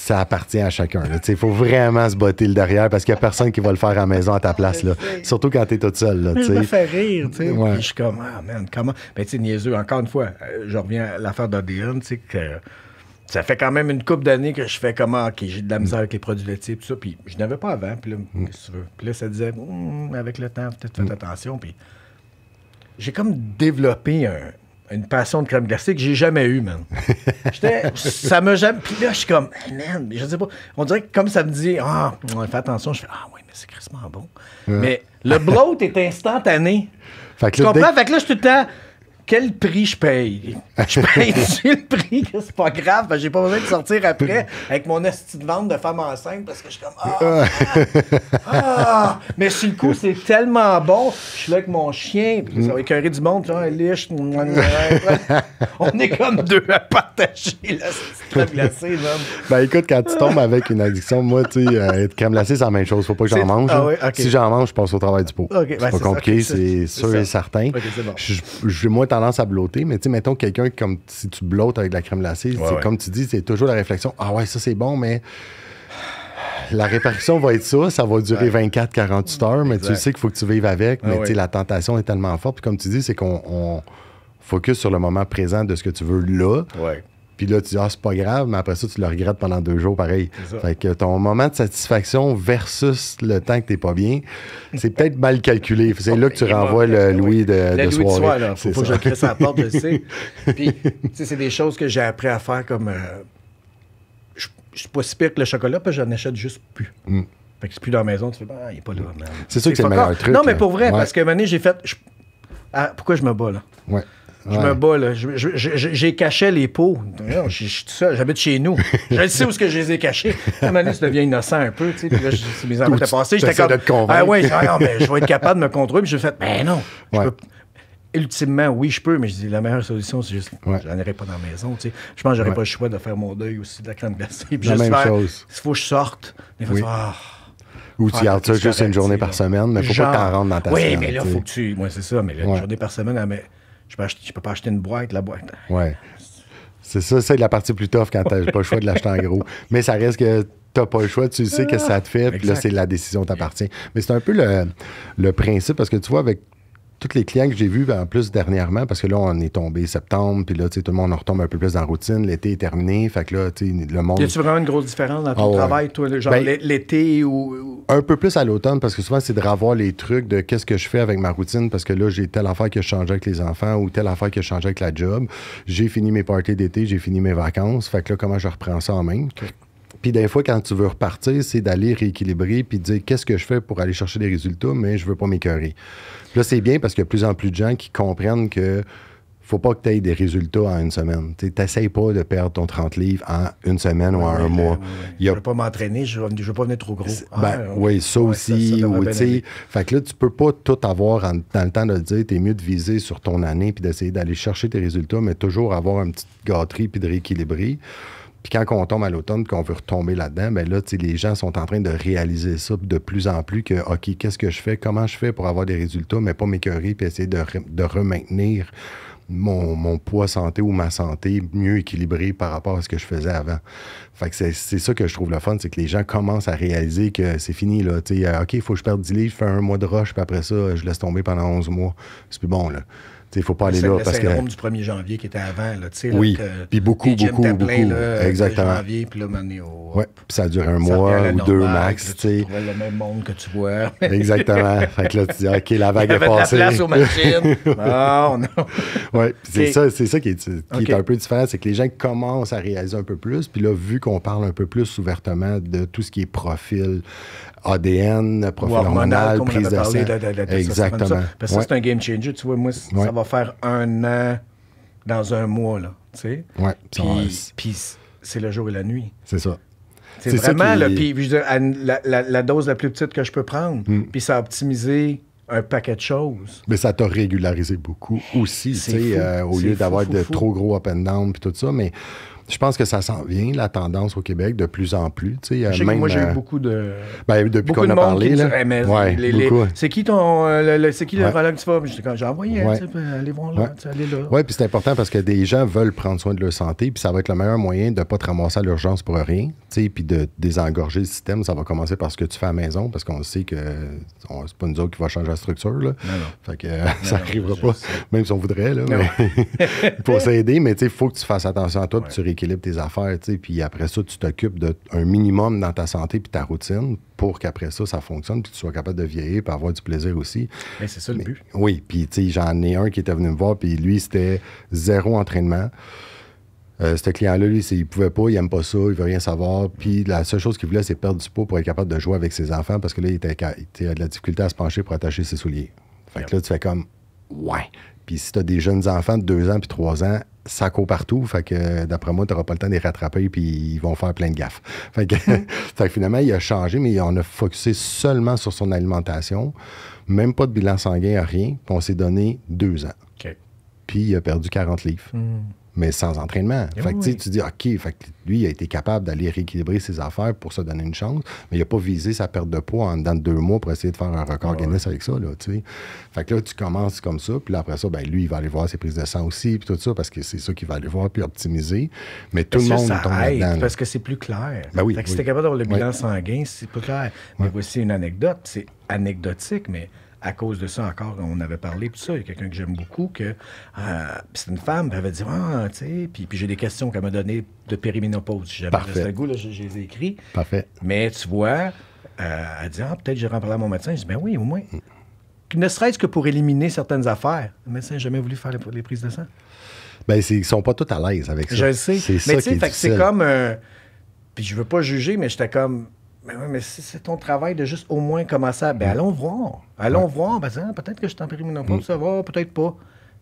ça appartient à chacun. Il faut vraiment se botter le derrière parce qu'il n'y a personne qui va le faire à la maison à ta ah, place. Là. Surtout quand tu es toute seule. Ça je me fais rire. Je suis comme, ah, man, comment. Mais tu sais, niaiseux, encore une fois, euh, je reviens à l'affaire d'Odéon, que ça fait quand même une couple d'années que je fais comment, ah, ok, j'ai de la mm. misère avec les produits laitiers, tout ça, puis je n'avais pas avant, puis là, mm. tu veux. Puis là, ça disait, mm, avec le temps, peut-être faites attention, j'ai comme développé un, une passion de crème glacée que j'ai jamais eue, man. ça me jamais. Puis là, je suis comme, man, je sais pas. On dirait que comme ça me dit, ah, oh, fais attention, je fais, ah, oui, mais c'est crissement bon. Mais le bloat est instantané. Fait que tu comprends? Fait que là, je suis tout le temps quel prix je paye? Je paye le prix c'est pas grave, j'ai pas besoin de sortir après avec mon esti de vente de femme enceinte parce que je suis comme ah, ah, ah, Mais sur le coup, c'est tellement bon. Je suis là avec mon chien, ça va écœurer du monde, là, On est comme deux à partager la glacée, Ben écoute, quand tu tombes avec une addiction, moi, tu sais, euh, être crème glacée, c'est la même chose. Faut pas que j'en mange. Ah si j'en mange, je passe au travail du pot. c'est pas ben, compliqué, c'est sûr et certain. Okay, bon à blotter, mais tu sais, mettons quelqu'un comme si tu blottes avec de la crème glacée, comme tu dis, c'est toujours la réflexion Ah ouais, ça c'est bon, mais la réparation va être ça, ça va durer 24-48 heures, mais tu sais qu'il faut que tu vives avec, ah mais tu la tentation est tellement forte. Puis comme tu dis, c'est qu'on focus sur le moment présent de ce que tu veux là. Puis là, tu dis, ah, c'est pas grave, mais après ça, tu le regrettes pendant deux jours pareil. Fait que ton moment de satisfaction versus le temps que t'es pas bien, c'est peut-être mal calculé. C'est là que tu renvoies le Louis de, le de Louis De soir, là. Faut, ça que je crée sa porte, je sais. Puis, tu sais, c'est des choses que j'ai appris à faire comme. Euh, je suis pas si que le chocolat, puis j'en achète juste plus. Mm. Fait que c'est plus dans la maison, tu fais, ah, il est pas là, C'est sûr que c'est le meilleur truc. Non, mais pour vrai, parce qu'à un moment j'ai fait. Ah, pourquoi je me bats, là? Ouais. Je me bats, là. J'ai caché les pots. Je suis tout j'habite chez nous. Je sais où ce que je les ai cachés. À un moment donné, tu innocent un peu, tu sais. Puis là, je, mes enfants étaient passés. J'étais comme. ah ouais, ah je vais être capable de me contrôler. Puis j'ai fait, ben non. Ultimement, oui, je peux, mais je dis la meilleure solution, c'est juste je j'en irai pas dans la maison. Tu sais. Je pense que j'aurais pas le choix de faire mon deuil aussi de la crème glacée. Puis la même chose. Il faut que je sorte. Des fois, oui. Ah. ou tu gardes ah, ça juste une journée par semaine, mais faut pas t'en rendre en dans ta Oui, mais là, faut que tu. Moi, c'est ça, mais une journée par semaine, mais je peux, peux pas acheter une boîte, la boîte. Ouais. C'est ça, c'est la partie plus tough quand tu n'as pas le choix de l'acheter en gros. Mais ça reste que tu t'as pas le choix, tu sais que ça te fait, puis là, c'est la décision t'appartient. Mais c'est un peu le, le, principe, parce que tu vois, avec tous les clients que j'ai vus, ben, en plus dernièrement, parce que là, on est tombé septembre, puis là, tu sais, tout le monde, en retombe un peu plus dans la routine. L'été est terminé, fait que là, tu sais, le monde. Y a-tu vraiment une grosse différence dans ton ah travail, toi, genre ben, l'été ou. Un peu plus à l'automne, parce que souvent, c'est de revoir les trucs de qu'est-ce que je fais avec ma routine, parce que là, j'ai telle affaire que je changeais avec les enfants ou telle affaire que je changeais avec la job. J'ai fini mes parties d'été, j'ai fini mes vacances, fait que là, comment je reprends ça en main? Puis des fois, quand tu veux repartir, c'est d'aller rééquilibrer puis dire qu'est-ce que je fais pour aller chercher des résultats, mais je veux pas m'écœurer. Là, c'est bien parce qu'il y a de plus en plus de gens qui comprennent que faut pas que tu aies des résultats en une semaine. Tu n'essayes pas de perdre ton 30 livres en une semaine ou en un mois. Je ne veux pas m'entraîner, je ne veux, pas venir trop gros. Ah, ben, oui, ça aussi. fait que là, tu peux pas tout avoir dans le temps de le dire. Tu es mieux de viser sur ton année puis d'essayer d'aller chercher tes résultats, mais toujours avoir une petite gâterie puis de rééquilibrer quand on tombe à l'automne, qu'on veut retomber là-dedans, mais ben là, les gens sont en train de réaliser ça de plus en plus que, OK, qu'est-ce que je fais? Comment je fais pour avoir des résultats, mais pas m'écœurer puis essayer de, de remaintenir mon, poids santé ou ma santé mieux équilibrée par rapport à ce que je faisais avant. Fait que c'est ça que je trouve le fun, c'est que les gens commencent à réaliser que c'est fini, là. Tu euh, OK, il faut que je perde 10 livres, je fais un mois de rush, puis après ça, je laisse tomber pendant 11 mois. C'est plus bon, là. Il ne faut pas aller là. Le que syndrome que... du 1er janvier qui était avant. Là, oui, puis beaucoup, beaucoup, beaucoup. Là, Exactement. Janvier, puis là, au... ouais. puis ça dure un mois ou deux max. Tu vois le même monde que tu vois. Exactement. fait que là, tu dis, ah, OK, la vague est passée. Il y avait de la place aux machines. Ah, non. Oui, c'est ça, qui, est, qui est un peu différent. C'est que les gens commencent à réaliser un peu plus. Puis là, vu qu'on parle un peu plus ouvertement de tout ce qui est profil, ADN, profil hormonal, prise de Exactement. Parce que c'est un game changer. Tu vois, moi, ça va faire un an dans un mois, là. Tu sais? Ouais. Puis, c'est le jour et la nuit. C'est ça. C'est vraiment, là, puis, je la, dose la plus petite que je peux prendre. Hmm. Puis ça a optimisé un paquet de choses. Mais ça t'a régularisé beaucoup aussi, tu sais, euh, au lieu d'avoir de trop gros up and down puis tout ça. Mais je pense que ça s'en vient, la tendance au Québec, de plus en plus. sais même, moi, j'ai eu euh, beaucoup de. Ben, depuis qu'on de a parlé. c'est qui ton. Euh, c'est qui le que tu vas? j'ai envoyé, allez voir là. Allez là. Oui, puis c'est important parce que des gens veulent prendre soin de leur santé, puis ça va être le meilleur moyen de ne pas te ramasser à l'urgence pour rien puis de désengorger le système, ça va commencer par ce que tu fais à maison, parce qu'on sait que c'est pas nous autres qui va changer la structure. Fait que euh, ça n'arrivera pas, même si on voudrait, là, pour s'aider, mais il faut que tu fasses attention à toi, que tu rééquilibres tes affaires, puis après ça, tu t'occupes d'un minimum dans ta santé puis ta routine pour qu'après ça, ça fonctionne, puis que tu sois capable de vieillir, puis avoir du plaisir aussi. c'est ça le but. Oui, puis j'en ai un qui était venu me voir, puis lui, c'était zéro entraînement. Euh, ce client-là, lui, il pouvait pas, il aime pas ça, il veut rien savoir. Puis la seule chose qu'il voulait, c'est perdre du pot pour être capable de jouer avec ses enfants parce que là, il, était, a de la difficulté à se pencher pour attacher ses souliers. Fait que là, tu fais comme, ouais. Puis si tu as des jeunes enfants de deux ans puis trois ans, ça court partout. Fait que d'après moi, tu n'auras pas le temps de les rattraper puis ils vont faire plein de gaffes. Mm. Fait que, finalement, il a changé, mais on a focusé seulement sur son alimentation. Même pas de bilan sanguin, rien. Puis on s'est donné deux ans. Puis il a perdu 40 livres. Mm mais sans entraînement. Eh fait que, Tu dis, OK, lui, il a été capable d'aller rééquilibrer ses affaires pour se donner une chance, mais il n'a pas visé sa perte de poids en dedans deux mois pour essayer de faire un record Guinness avec ça. Là, fait que là, tu commences comme ça, puis après ça, ben, lui, il va aller voir ses prises de sang aussi, puis tout ça, parce que c'est ça qu'il va aller voir, puis optimiser. Mais tout le monde tombe Parce que c'est plus clair. Ben fait que si capable d'avoir le bilan sanguin, c'est plus clair. Mais voici une anecdote, c'est anecdotique, mais à cause de ça encore, on avait parlé, tout ça. Il y a quelqu'un que j'aime beaucoup, que euh, c'est une femme, elle avait dit, ah, tu sais, puis, j'ai des questions qu'elle m'a données de périménopause. Si jamais Parfait. goût, là, je, les ai écrits. Parfait. Mais tu vois, euh, elle dit, ah, peut-être j'irai en parler à mon médecin. Je dis, ben oui, au moins. Ne serait-ce que pour éliminer certaines affaires. Le médecin n'a jamais voulu faire les, prises de sang. Ben, ils sont pas tous à l'aise avec ça. Je sais. Mais tu sais, c'est comme. puis je veux pas juger, mais j'étais comme mais oui, mais c'est ton travail de juste au moins commencer à. Ben, allons voir. Allons voir. Ben, peut-être que je t'en périménopause, pas, ça va, peut-être pas.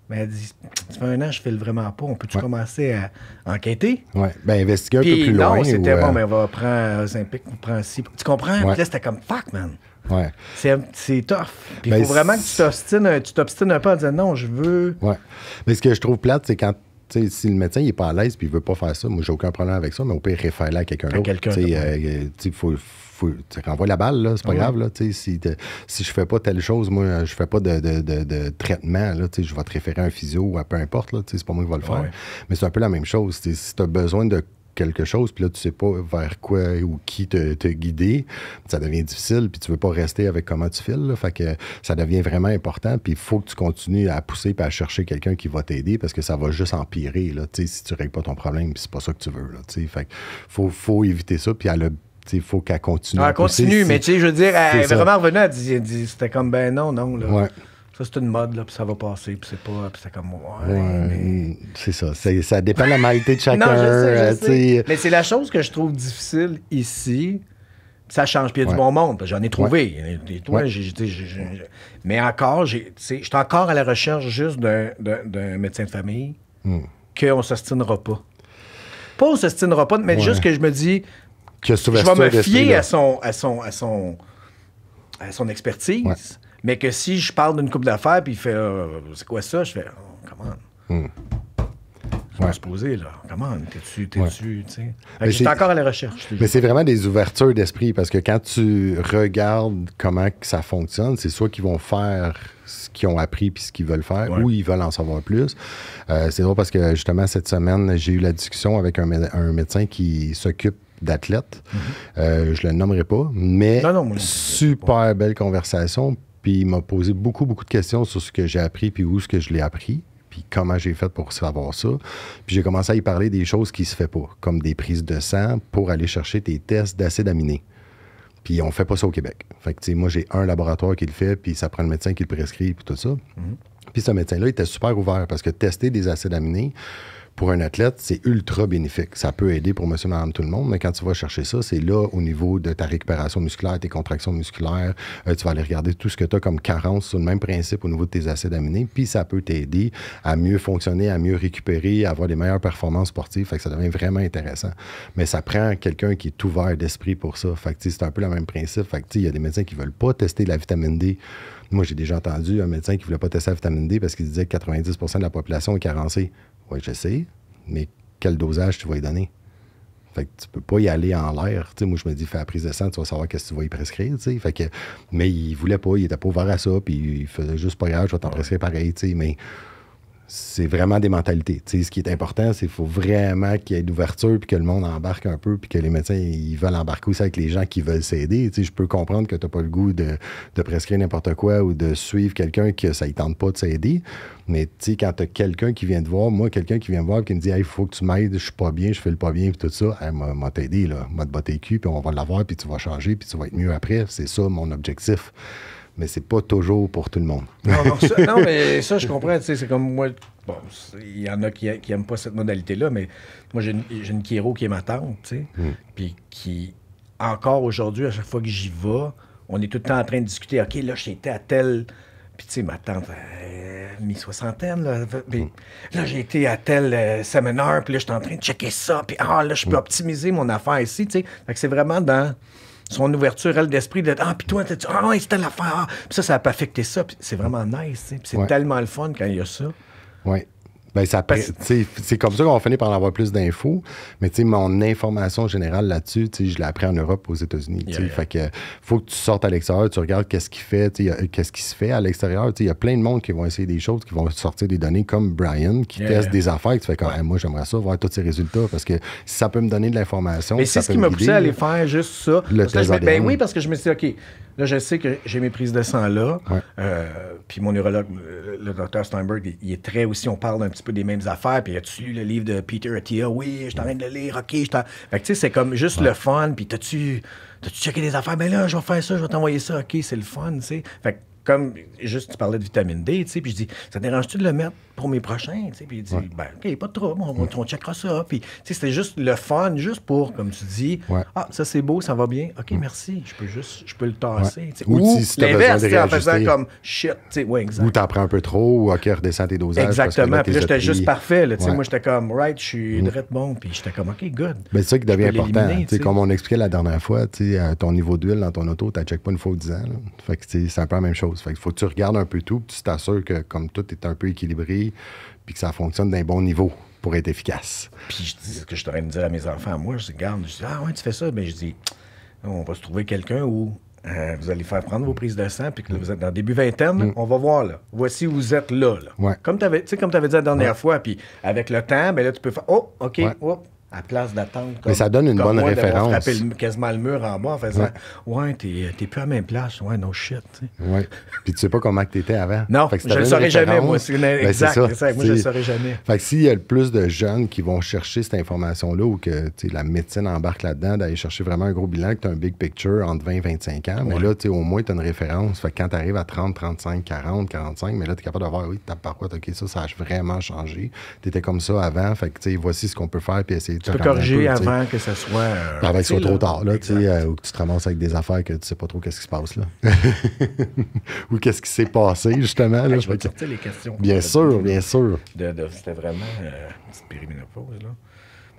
Mais elle dit, ça un an, je fais vraiment pas. On peut-tu commencer à enquêter? Oui, ben investiguer un peu plus loin. Non, c'était bon, mais on va prendre Olympique, on prend ci. Tu comprends? c'était comme fuck, man. Ouais. C'est tough. Puis il ben, faut vraiment que tu t'obstines, tu t'obstines un peu en disant non, je veux. Ouais. Mais ce que je trouve plate, c'est quand si le médecin n'est pas à l'aise et il ne veut pas faire ça, moi, j'ai aucun problème avec ça, mais au pire, réfère à quelqu'un d'autre. Quelqu euh, faut, faut renvoie la balle, là, c'est pas grave. Là, si, je si je fais pas telle chose, moi, je fais pas de, de, de, traitement, là, je vais te référer à un physio ou à peu importe, c'est pas moi qui vais le faire. Mais c'est un peu la même chose. Si tu as besoin de quelque chose, puis là, tu sais pas vers quoi ou qui te, guider, ça devient difficile, puis tu veux pas rester avec comment tu files. fait que ça devient vraiment important, puis il faut que tu continues à pousser puis à chercher quelqu'un qui va t'aider parce que ça va juste empirer, là, si tu règles pas ton problème, c'est pas ça que tu veux, là, fait que faut, éviter ça, puis le il faut qu'elle continue. Elle continue, mais je veux dire, elle est vraiment revenue, elle dit, c'était comme ben non, non. Là ça, c'est une mode, là, puis ça va passer, puis c'est pas. Puis c'est comme. Ouais, C'est ça. ça dépend de la mentalité de chacun. non, euh, Mais c'est la chose que je trouve difficile ici. Ça change, puis il y du bon monde. J'en ai trouvé. mais encore, je suis encore à la recherche juste d'un, médecin de famille hmm. qu'on ne s'ostinera pas. Pas on s'ostinera pas, mais juste que je me dis, que je vais me fier à son, à son, à son, à son expertise. Mais que si je parle d'une coupe d'affaires, puis il fait euh, C'est quoi ça? Je fais oh, on, Je hmm. ouais. se poser, là. on, T'es-tu? T'es-tu? J'étais encore à la recherche. Mais c'est vraiment des ouvertures d'esprit parce que quand tu regardes comment ça fonctionne, c'est soit qu'ils vont faire ce qu'ils ont appris puis ce qu'ils veulent faire ou ils veulent en savoir plus. Euh, c'est drôle parce que justement, cette semaine, j'ai eu la discussion avec un, médecin qui s'occupe d'athlètes. Mm-hmm. Euh, je le nommerai pas, mais super belle conversation. Puis il m'a posé beaucoup, beaucoup de questions sur ce que j'ai appris, puis où ce que je l'ai appris, puis comment j'ai fait pour savoir ça. Puis j'ai commencé à y parler des choses qui se fait pas, comme des prises de sang pour aller chercher tes tests d'acides aminés. Puis on fait pas ça au Québec. Fait que, moi, j'ai un laboratoire qui le fait, puis ça prend le médecin qui le prescrit, puis tout ça. Mhm. Puis ce médecin-là, il était super ouvert parce que tester des acides aminés, pour un athlète, c'est ultra bénéfique. Ça peut aider pour monsieur, madame, tout le monde, mais quand tu vas chercher ça, c'est là au niveau de ta récupération musculaire, tes contractions musculaires. Euh, tu vas aller regarder tout ce que tu as comme carence sur le même principe au niveau de tes acides aminés, puis ça peut t'aider à mieux fonctionner, à mieux récupérer, à avoir des meilleures performances sportives. Fait que ça devient vraiment intéressant. Mais ça prend quelqu'un qui est ouvert d'esprit pour ça. Fait c'est un peu le même principe. Fait il y a des médecins qui ne veulent pas tester la vitamine D. Moi, j'ai déjà entendu un médecin qui ne voulait pas tester la vitamine D parce qu'il disait que 90 de la population est carencée. Oui, je sais, mais quel dosage tu vas y donner? Fait que tu peux pas y aller en l'air. moi, je me dis, fais la prise de sang, tu vas savoir qu'est-ce que tu vas y prescrire. Fait que, mais il voulait pas, il était pas ouvert à ça, puis il faisait juste pas grave, je vais t'en prescrire pareil. sais, Mais c'est vraiment des mentalités. ce qui est important, c'est qu'il faut vraiment qu'il y ait d'ouverture, puis que le monde embarque un peu, puis que les médecins, ils veulent embarquer aussi avec les gens qui veulent s'aider. Je peux comprendre que tu n'as pas le goût de, de prescrire n'importe quoi ou de suivre quelqu'un que ça ne tente pas de s'aider. Mais quand tu as quelqu'un qui vient te voir, moi, quelqu'un qui vient me voir, qui me dit, il faut que tu m'aides, je suis pas bien, je fais pas bien, et tout ça, elle m'a t'aider, là, m'a te botter le cul, puis on va l'avoir, puis tu vas changer, puis tu vas être mieux après. C'est ça mon objectif mais c'est pas toujours pour tout le monde. Non, mais ça, je comprends. C'est comme moi, bon, il y en a qui, n'aiment pas cette modalité-là, mais moi, j'ai une, Kiro qui est ma tante, tu sais, hmm. puis qui, encore aujourd'hui, à chaque fois que j'y vais, on est tout le temps en train de discuter. OK, là, j'étais à tel. Puis, tu sais, ma tante, euh, mi-soixantaine, là. Hmm. là, j'ai été à tel euh, puis là, j'étais en train de checker ça. Puis, ah, là, je peux hmm. optimiser mon affaire ici, tu sais. Fait c'est vraiment dans son ouverture, elle, d'esprit, de Ah, puis toi, t'as dit, ah, ouais, c'était l'affaire. Ah. ça, ça a pas affecté ça. c'est vraiment nice. c'est tellement le fun quand il y a ça. Oui. Ben, ça, c'est comme ça qu'on finit par en avoir plus d'infos. Mais mon information générale là-dessus, je l'ai appris en Europe, aux États-Unis. Il Fait faut que tu sortes à l'extérieur, tu regardes qu'est-ce qui fait, euh, qu'est-ce qui se fait à l'extérieur. Il y a plein de monde qui vont essayer des choses, qui vont sortir des données comme Brian, qui teste des affaires, tu fais quand moi j'aimerais ça, voir tous ces résultats, parce que si ça peut me donner de l'information. Mais c'est ce qui m'a poussé à aller faire juste ça. Le parce ben oui, parce que je me suis dit, OK, Là, je sais que j'ai mes prises de sang là. Euh, puis mon neurologue, euh, le, docteur Steinberg, il, est très aussi, on parle un petit peu des mêmes affaires. Puis as-tu lu le livre de Peter Attia? Oui, je t'en en de le lire. OK, je Fait que tu sais, c'est comme juste le fun. Puis t'as-tu, checké des affaires? mais ben là, je vais faire ça, je vais t'envoyer ça. OK, c'est le fun, tu sais. Fait comme juste tu parlais de vitamine D, tu sais, puis je dis, ça dérange-tu de le mettre pour mes prochains, tu sais, puis il dit, ben, ok, pas de trouble, on, checkera ça, puis tu sais, c'était juste le fun, juste pour, comme tu dis, ah, ça c'est beau, ça va bien, ok, merci, je peux juste, je peux le tasser, tu ou, L'inverse, si l'inverse, en faisant comme shit, tu sais, ouais, exact. Ou t'en prends un peu trop, ou ok, redescends tes dosages. Exactement, puis là, j'étais juste parfait, tu sais, moi, j'étais comme, right, je suis mm. drette bon, puis j'étais comme, ok, good. Mais c'est ça qui devient important, tu sais, comme on expliquait la dernière fois, tu sais, ton niveau d'huile dans ton auto, tu check pas une fois 10 ans, fait que c'est un peu la même chose il Fait faut que tu regardes un peu tout, puis tu t'assures que comme tout est un peu équilibré, puis que ça fonctionne d'un bon niveau pour être efficace. Puis je dis ce que je train de dire à mes enfants, moi, je garde, regarde, je dis, ah ouais, tu fais ça, mais ben, je dis, on va se trouver quelqu'un où euh, vous allez faire prendre vos prises de sang, puis que vous êtes dans le début vingtaine, mm. on va voir, là. Voici où vous êtes là, tu sais Comme tu avais, dit la dernière fois, puis avec le temps, ben là, tu peux faire, oh, OK, à place d'attendre. Mais ça donne une bonne moi, référence. Frapper quasiment le mur en bas en faisant Ouais, t'es plus à la même place. Ouais, no shit. Puis tu sais pas comment t'étais avant. Non, je le saurais jamais, moi. Ben, c'est exact, exact. Moi, je le saurais jamais. Fait que s'il y a le plus de jeunes qui vont chercher cette information-là ou que la médecine embarque là-dedans, d'aller chercher vraiment un gros bilan, que tu as un big picture entre 20 et 25 ans, mais là, au moins, tu as une référence. Fait que quand tu arrives à 30, 35, 40, 45, mais là, tu es capable de voir, oui, tu quoi OK, ça, ça a vraiment changé. t'étais comme ça avant. Fait que, voici ce qu'on peut faire, puis essayer tu peux corriger avant que ça soit. Euh, avant soit trop tard, là, sais, euh, ou que tu te ramasses avec des affaires que tu sais pas trop qu'est-ce qui se passe, là. ou qu'est-ce qui s'est passé, justement. Là, ah, je vais te sortir les questions. Bien sûr, bien sûr. C'était vraiment euh, une petite périménopause, là.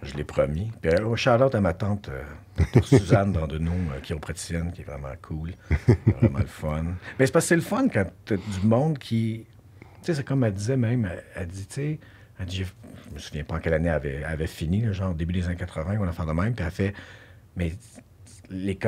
Je l'ai promis. Puis, Charlotte, oh, shout à ma tante Suzanne, dans de nous, qui est praticienne, qui est vraiment cool. vraiment le fun. Mais c'est parce que c'est le fun quand as du monde qui. Tu sais, c'est comme elle disait même, elle dit, tu sais, elle dit, je me souviens pas en quelle année elle avait, avait fini, genre début des années 80, on a fait de même. Puis elle fait, mais les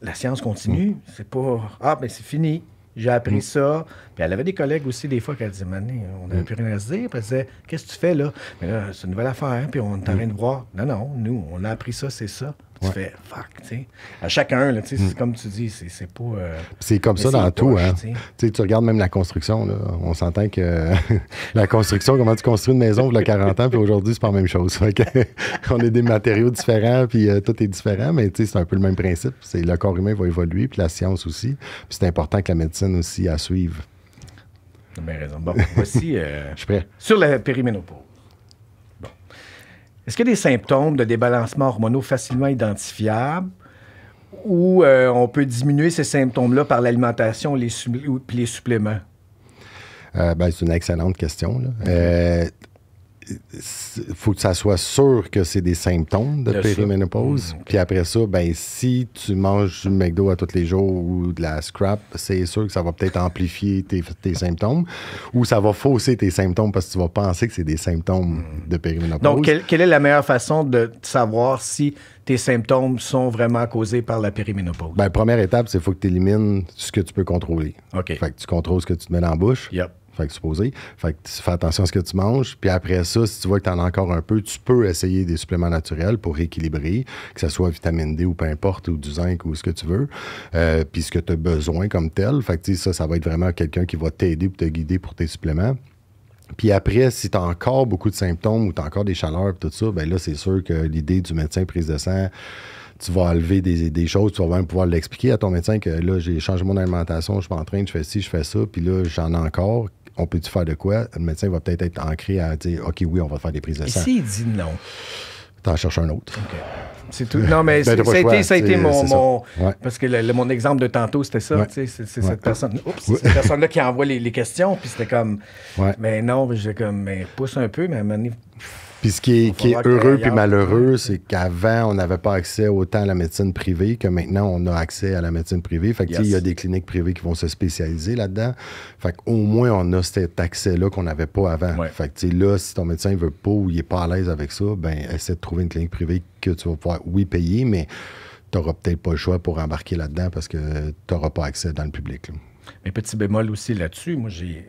la science continue, c'est pas, ah, mais c'est fini. J'ai appris mm. ça. Puis elle avait des collègues aussi, des fois, qu'elle disait, Mané, on n'avait mm. plus rien à se dire. Puis elle disait, qu'est-ce que tu fais là? Mais là, c'est une nouvelle affaire, hein, puis on est rien mm. de voir. Non, non, nous, on a appris ça, c'est ça. Tu fais fuck, tu sais. À chacun, là, tu sais, c'est mm. comme tu dis, c'est pas. Euh, c'est comme ça dans tout, hein. Tu, sais, tu regardes même la construction, là. On s'entend que la construction, comment tu construis une maison y a 40 ans, puis aujourd'hui, c'est pas la même chose. Fait on des matériaux différents, puis euh, tout est différent, mais tu sais, c'est un peu le même principe. C'est le corps humain va évoluer, puis la science aussi. Puis c'est important que la médecine aussi à suivre. T'as bien raison. Bon, voici. Euh, Je suis prêt. Sur la périménopause. Est-ce qu'il y a des symptômes de débalancement hormonaux facilement identifiables ou euh, on peut diminuer ces symptômes-là par l'alimentation les les suppléments? Euh, ben, c'est une excellente question. Euh, il faut que ça soit sûr que c'est des symptômes de périménopause. Mm. Puis après ça, ben si tu manges du McDo à tous les jours ou de la scrap, c'est sûr que ça va peut-être amplifier tes, symptômes ou ça va fausser tes symptômes parce que tu vas penser que c'est des symptômes mm. de périménopause. Donc, quelle, est la meilleure façon de savoir si tes symptômes sont vraiment causés par la périménopause? Ben, première étape, c'est faut que tu élimines ce que tu peux contrôler. OK. que tu contrôles ce que tu te mets dans la bouche. Yep fait que tu fais attention à ce que tu manges. Puis après ça, si tu vois que tu en as encore un peu, tu peux essayer des suppléments naturels pour rééquilibrer, que ce soit vitamine D ou peu importe, ou du zinc ou ce que tu veux, euh, puis ce que tu as besoin comme tel. Fait que ça, ça va être vraiment quelqu'un qui va t'aider pour te guider pour tes suppléments. Puis après, si tu as encore beaucoup de symptômes ou tu as encore des chaleurs et tout ça, ben là, c'est sûr que l'idée du médecin prise de sang, tu vas enlever des, choses, tu vas même pouvoir l'expliquer à ton médecin que là, j'ai changé mon alimentation, je m'entraîne, je fais ci, je fais ça, puis là, j'en ai encore on peut-tu faire de quoi? Le médecin va peut-être être ancré à dire, OK, oui, on va faire des prises de sang. Et s'il dit non? T'en cherches un autre. C'est tout. Non, mais ben, ça, a été, mon. Parce que le, mon exemple de tantôt, c'était ça. C'est cette personne. cette personne-là qui envoie les, questions. Puis c'était comme. Mais non, j'ai comme. Mais pousse un peu, mais à un moment donné, puis ce qui est, heureux puis malheureux, c'est qu'avant, on n'avait pas accès autant à la médecine privée que maintenant, on a accès à la médecine privée. Fait que, il y a des cliniques privées qui vont se spécialiser là-dedans. Fait qu'au moins, on a cet accès-là qu'on n'avait pas avant. Fait que, là, si ton médecin ne veut pas ou il n'est pas à l'aise avec ça, ben essaie de trouver une clinique privée que tu vas pouvoir, oui, payer, mais tu n'auras peut-être pas le choix pour embarquer là-dedans parce que tu n'auras pas accès dans le public. Mais petit bémol aussi là-dessus, moi, j'ai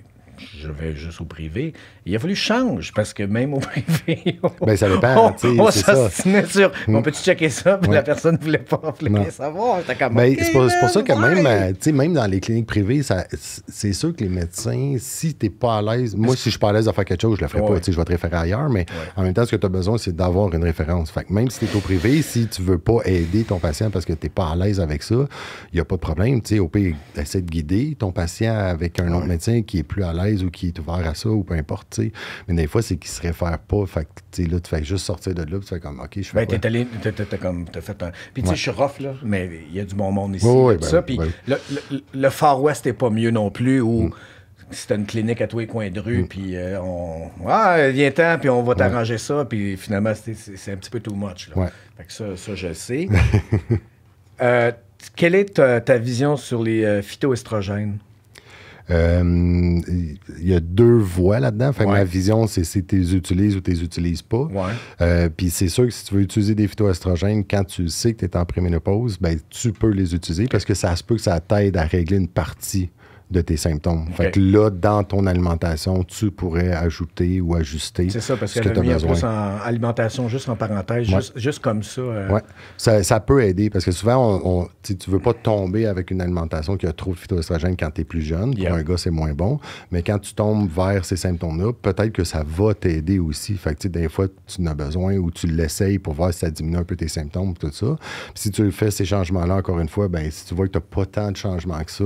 je vais juste au privé. Il a fallu changer parce que même au privé, on, ben, ça dépend, on, on mm. On peut-tu checker ça? Puis la personne ne voulait pas voulait savoir. Ben, c'est pour, ça que euh, même, dans les cliniques privées, c'est sûr que les médecins, si tu n'es pas à l'aise, moi, si je suis pas à l'aise de faire quelque chose, je le ferai pas. Je vais te référer ailleurs, mais en même temps, ce que tu as besoin, c'est d'avoir une référence. Fait même si tu es au privé, si tu veux pas aider ton patient parce que tu n'es pas à l'aise avec ça, il n'y a pas de problème. au pire, essaie de guider ton patient avec un autre médecin qui est plus à l'aise ou qui est ouvert à ça ou peu importe, Mais des fois, c'est qu'ils se réfèrent pas. Fait là, tu fais juste sortir de là, tu fais comme, OK, je fais. Ben, tu es allé, t'as comme, t'as fait un. Puis, tu sais, je suis rough, là, mais il y a du bon monde ici. Ben ça. Puis, le, le, Far West n'est pas mieux non plus où. Mm. c'était une clinique à tous les coins de rue, mm. puis euh, on. Ah, viens temps, puis on va t'arranger ça, puis finalement, c'est un petit peu too much. Là. Fait que ça, ça, je sais. Euh, quelle est ta, vision sur les euh, phytoestrogènes? il euh, y a deux voies là-dedans. Fait ma vision, c'est si tu les utilises ou tu les utilises pas. Euh, puis c'est sûr que si tu veux utiliser des phytoestrogènes quand tu sais que tu es en préménopause, ben, tu peux les utiliser parce que ça se peut que ça t'aide à régler une partie de tes symptômes. Fait que là, dans ton alimentation, tu pourrais ajouter ou ajuster C'est ça, parce que, tu as besoin. en alimentation, juste en parenthèse, juste, comme ça. Euh. Oui, ça. peut aider, parce que souvent, tu ne veux pas tomber avec une alimentation qui a trop de phytoestrogènes quand tu es plus jeune. Pour un gars, c'est moins bon. Mais quand tu tombes vers ces symptômes-là, peut-être que ça va t'aider aussi. Fait que, des fois, tu en as besoin ou tu l'essayes pour voir si ça diminue un peu tes symptômes, tout ça. si tu fais ces changements-là, encore une fois, ben si tu vois que tu n'as pas tant de changements que ça,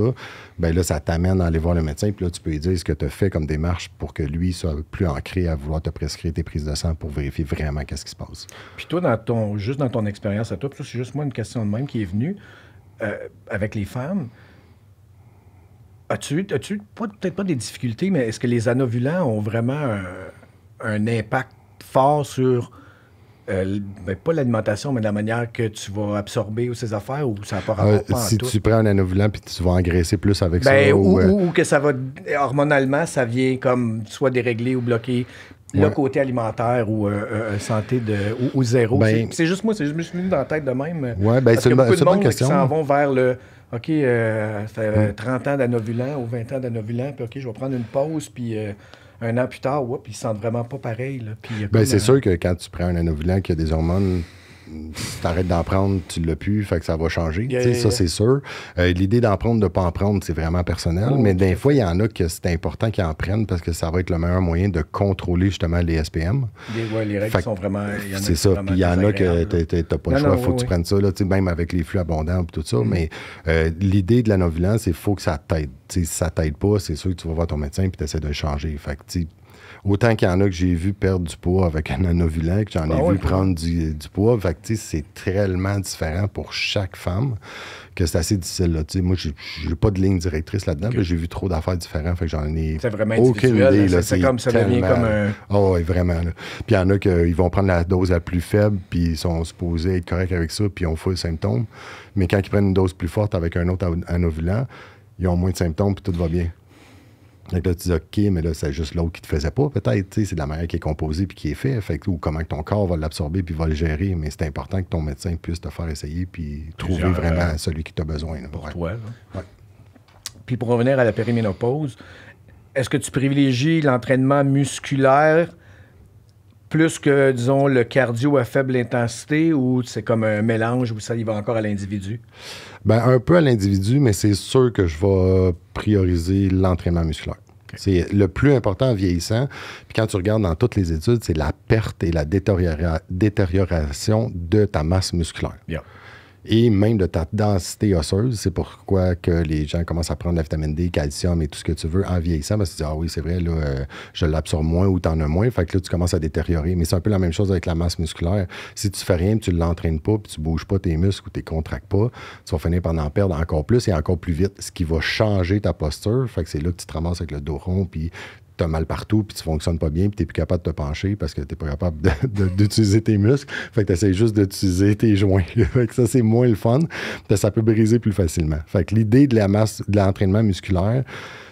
ben là, ça t'amène à aller voir le médecin, puis là, tu peux lui dire ce que tu as fait comme démarche pour que lui soit plus ancré à vouloir te prescrire tes prises de sang pour vérifier vraiment qu'est-ce qui se passe. Puis toi, dans ton, juste dans ton expérience à toi, puis c'est juste moi une question de même qui est venue euh, avec les femmes. As-tu as eu, peut-être pas des difficultés, mais est-ce que les anovulants ont vraiment un impact fort sur euh, ben, pas l'alimentation, mais la manière que tu vas absorber ou ces affaires, ou ça n'a pas rapport euh, Si tu prends un anovulant puis tu vas engraisser plus avec ça. Ben, euh, ou, ou, que ça va, hormonalement, ça vient comme soit dérégler ou bloquer le côté alimentaire ou euh, santé de, ou, zéro. Ben c'est juste moi, je me suis mis dans la tête de même. Oui, ben, c'est une beaucoup monde question. qui s'en vont vers le... OK, ça fait 30 hmm. ans d'anovulant ou 20 ans d'anovulant, puis OK, je vais prendre une pause, puis un an plus tard, whoop, ils sentent vraiment pas pareil. Là, ben, c'est sûr que quand tu prends un anovulant qui a des hormones si t'arrêtes d'en prendre, tu l'as plus, fait que ça va changer. ça, c'est sûr. Euh, l'idée d'en prendre, de ne pas en prendre, c'est vraiment personnel. Oh, mais des fois, il y en a que c'est important qu'ils en prennent parce que ça va être le meilleur moyen de contrôler justement les SPM. les règles sont vraiment. C'est ça. Puis il y en a que t'as pas le choix, il faut que tu prennes ça, même avec les flux abondants et tout ça. Mm. Mais euh, l'idée de la non-violence, c'est faut que ça t'aide. Si ça t'aide pas, c'est sûr que tu vas voir ton médecin et tu essaies de changer. Fait Autant qu'il y en a que j'ai vu perdre du poids avec un anovulant, que j'en ah ai vu prendre du, poids. c'est tellement différent pour chaque femme que c'est assez difficile. Là. moi, j'ai, n'ai pas de ligne directrice là-dedans, mais j'ai vu trop d'affaires différentes. Fait j'en ai c'est vraiment aucune c'est, comme ça devient comme Oh, ah oui, vraiment. Puis il y en a qui vont prendre la dose la plus faible, puis ils sont supposés être corrects avec ça, puis ils ont le symptômes. Mais quand ils prennent une dose plus forte avec un autre anovulant, ils ont moins de symptômes, puis tout va bien tu dis, OK, mais là, c'est juste l'autre qui te faisait pas, peut-être. C'est de la manière qui est composée puis qui est faite. fait ou comment ton corps va l'absorber puis va le gérer. Mais c'est important que ton médecin puisse te faire essayer puis trouver euh, vraiment celui qui t'a besoin. Puis pour revenir à la périménopause, est-ce que tu privilégies l'entraînement musculaire plus que, disons, le cardio à faible intensité ou c'est comme un mélange où ça y va encore à l'individu? Ben, un peu à l'individu, mais c'est sûr que je vais prioriser l'entraînement musculaire. C'est le plus important en vieillissant. Puis quand tu regardes dans toutes les études, c'est la perte et la détérioration de ta masse musculaire et même de ta densité osseuse. C'est pourquoi que les gens commencent à prendre la vitamine D, calcium et tout ce que tu veux en vieillissant parce que tu dis Ah oui, c'est vrai, là, euh, je l'absorbe moins ou t'en as moins. Fait que là, tu commences à détériorer. Mais c'est un peu la même chose avec la masse musculaire. Si tu fais rien, tu ne l'entraînes pas, puis tu ne bouges pas tes muscles ou tu ne contractes pas, tu vas finir par en perdre encore plus et encore plus vite, ce qui va changer ta posture. Fait que c'est là que tu te ramasses avec le dos rond, puis as mal partout, puis tu fonctionnes pas bien, puis t'es plus capable de te pencher parce que t'es pas capable d'utiliser tes muscles. Fait que t'essayes juste d'utiliser tes joints. fait que ça, c'est moins le fun. Ça peut briser plus facilement. Fait que l'idée de la masse, de l'entraînement musculaire,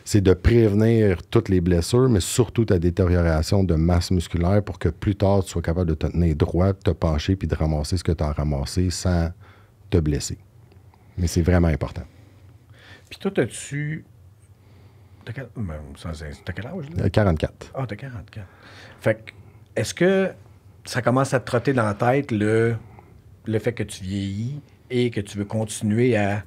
c'est de prévenir toutes les blessures, mais surtout ta détérioration de masse musculaire pour que plus tard, tu sois capable de te tenir droit, de te pencher, puis de ramasser ce que tu as ramassé sans te blesser. Mais c'est vraiment important. Puis toi, as-tu ben, t'as quel... âge, là? 44. Euh, ah, t'as 44. Fait que, est-ce que ça commence à te trotter dans la tête le, le fait que tu vieillis et que tu veux continuer à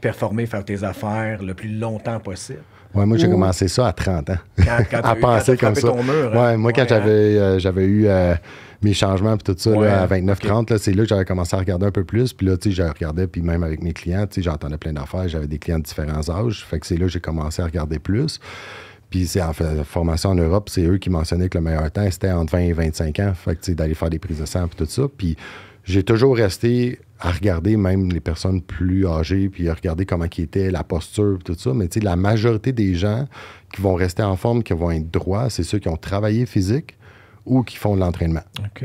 performer, faire tes affaires le plus longtemps possible? Ouais, moi, j'ai commencé ça à 30 ans. à penser comme ça. Hein? moi, quand hein? j'avais, euh, j'avais eu euh, mes changements puis tout ça à 29-30, c'est là que j'avais commencé à regarder un peu plus. Puis là, tu sais, je regardais, puis même avec mes clients, tu sais, j'entendais plein d'affaires, j'avais des clients de différents âges. Fait que c'est là que j'ai commencé à regarder plus. Puis c'est en formation en Europe, c'est eux qui mentionnaient que le meilleur temps, c'était entre 20 et 25 ans. Fait que tu d'aller faire des prises de sang puis tout ça. Puis j'ai toujours resté à regarder même les personnes plus âgées, puis à regarder comment qui était la posture, puis tout ça. Mais tu sais, la majorité des gens qui vont rester en forme, qui vont être droits, c'est ceux qui ont travaillé physique, ou qui font de l'entraînement. OK.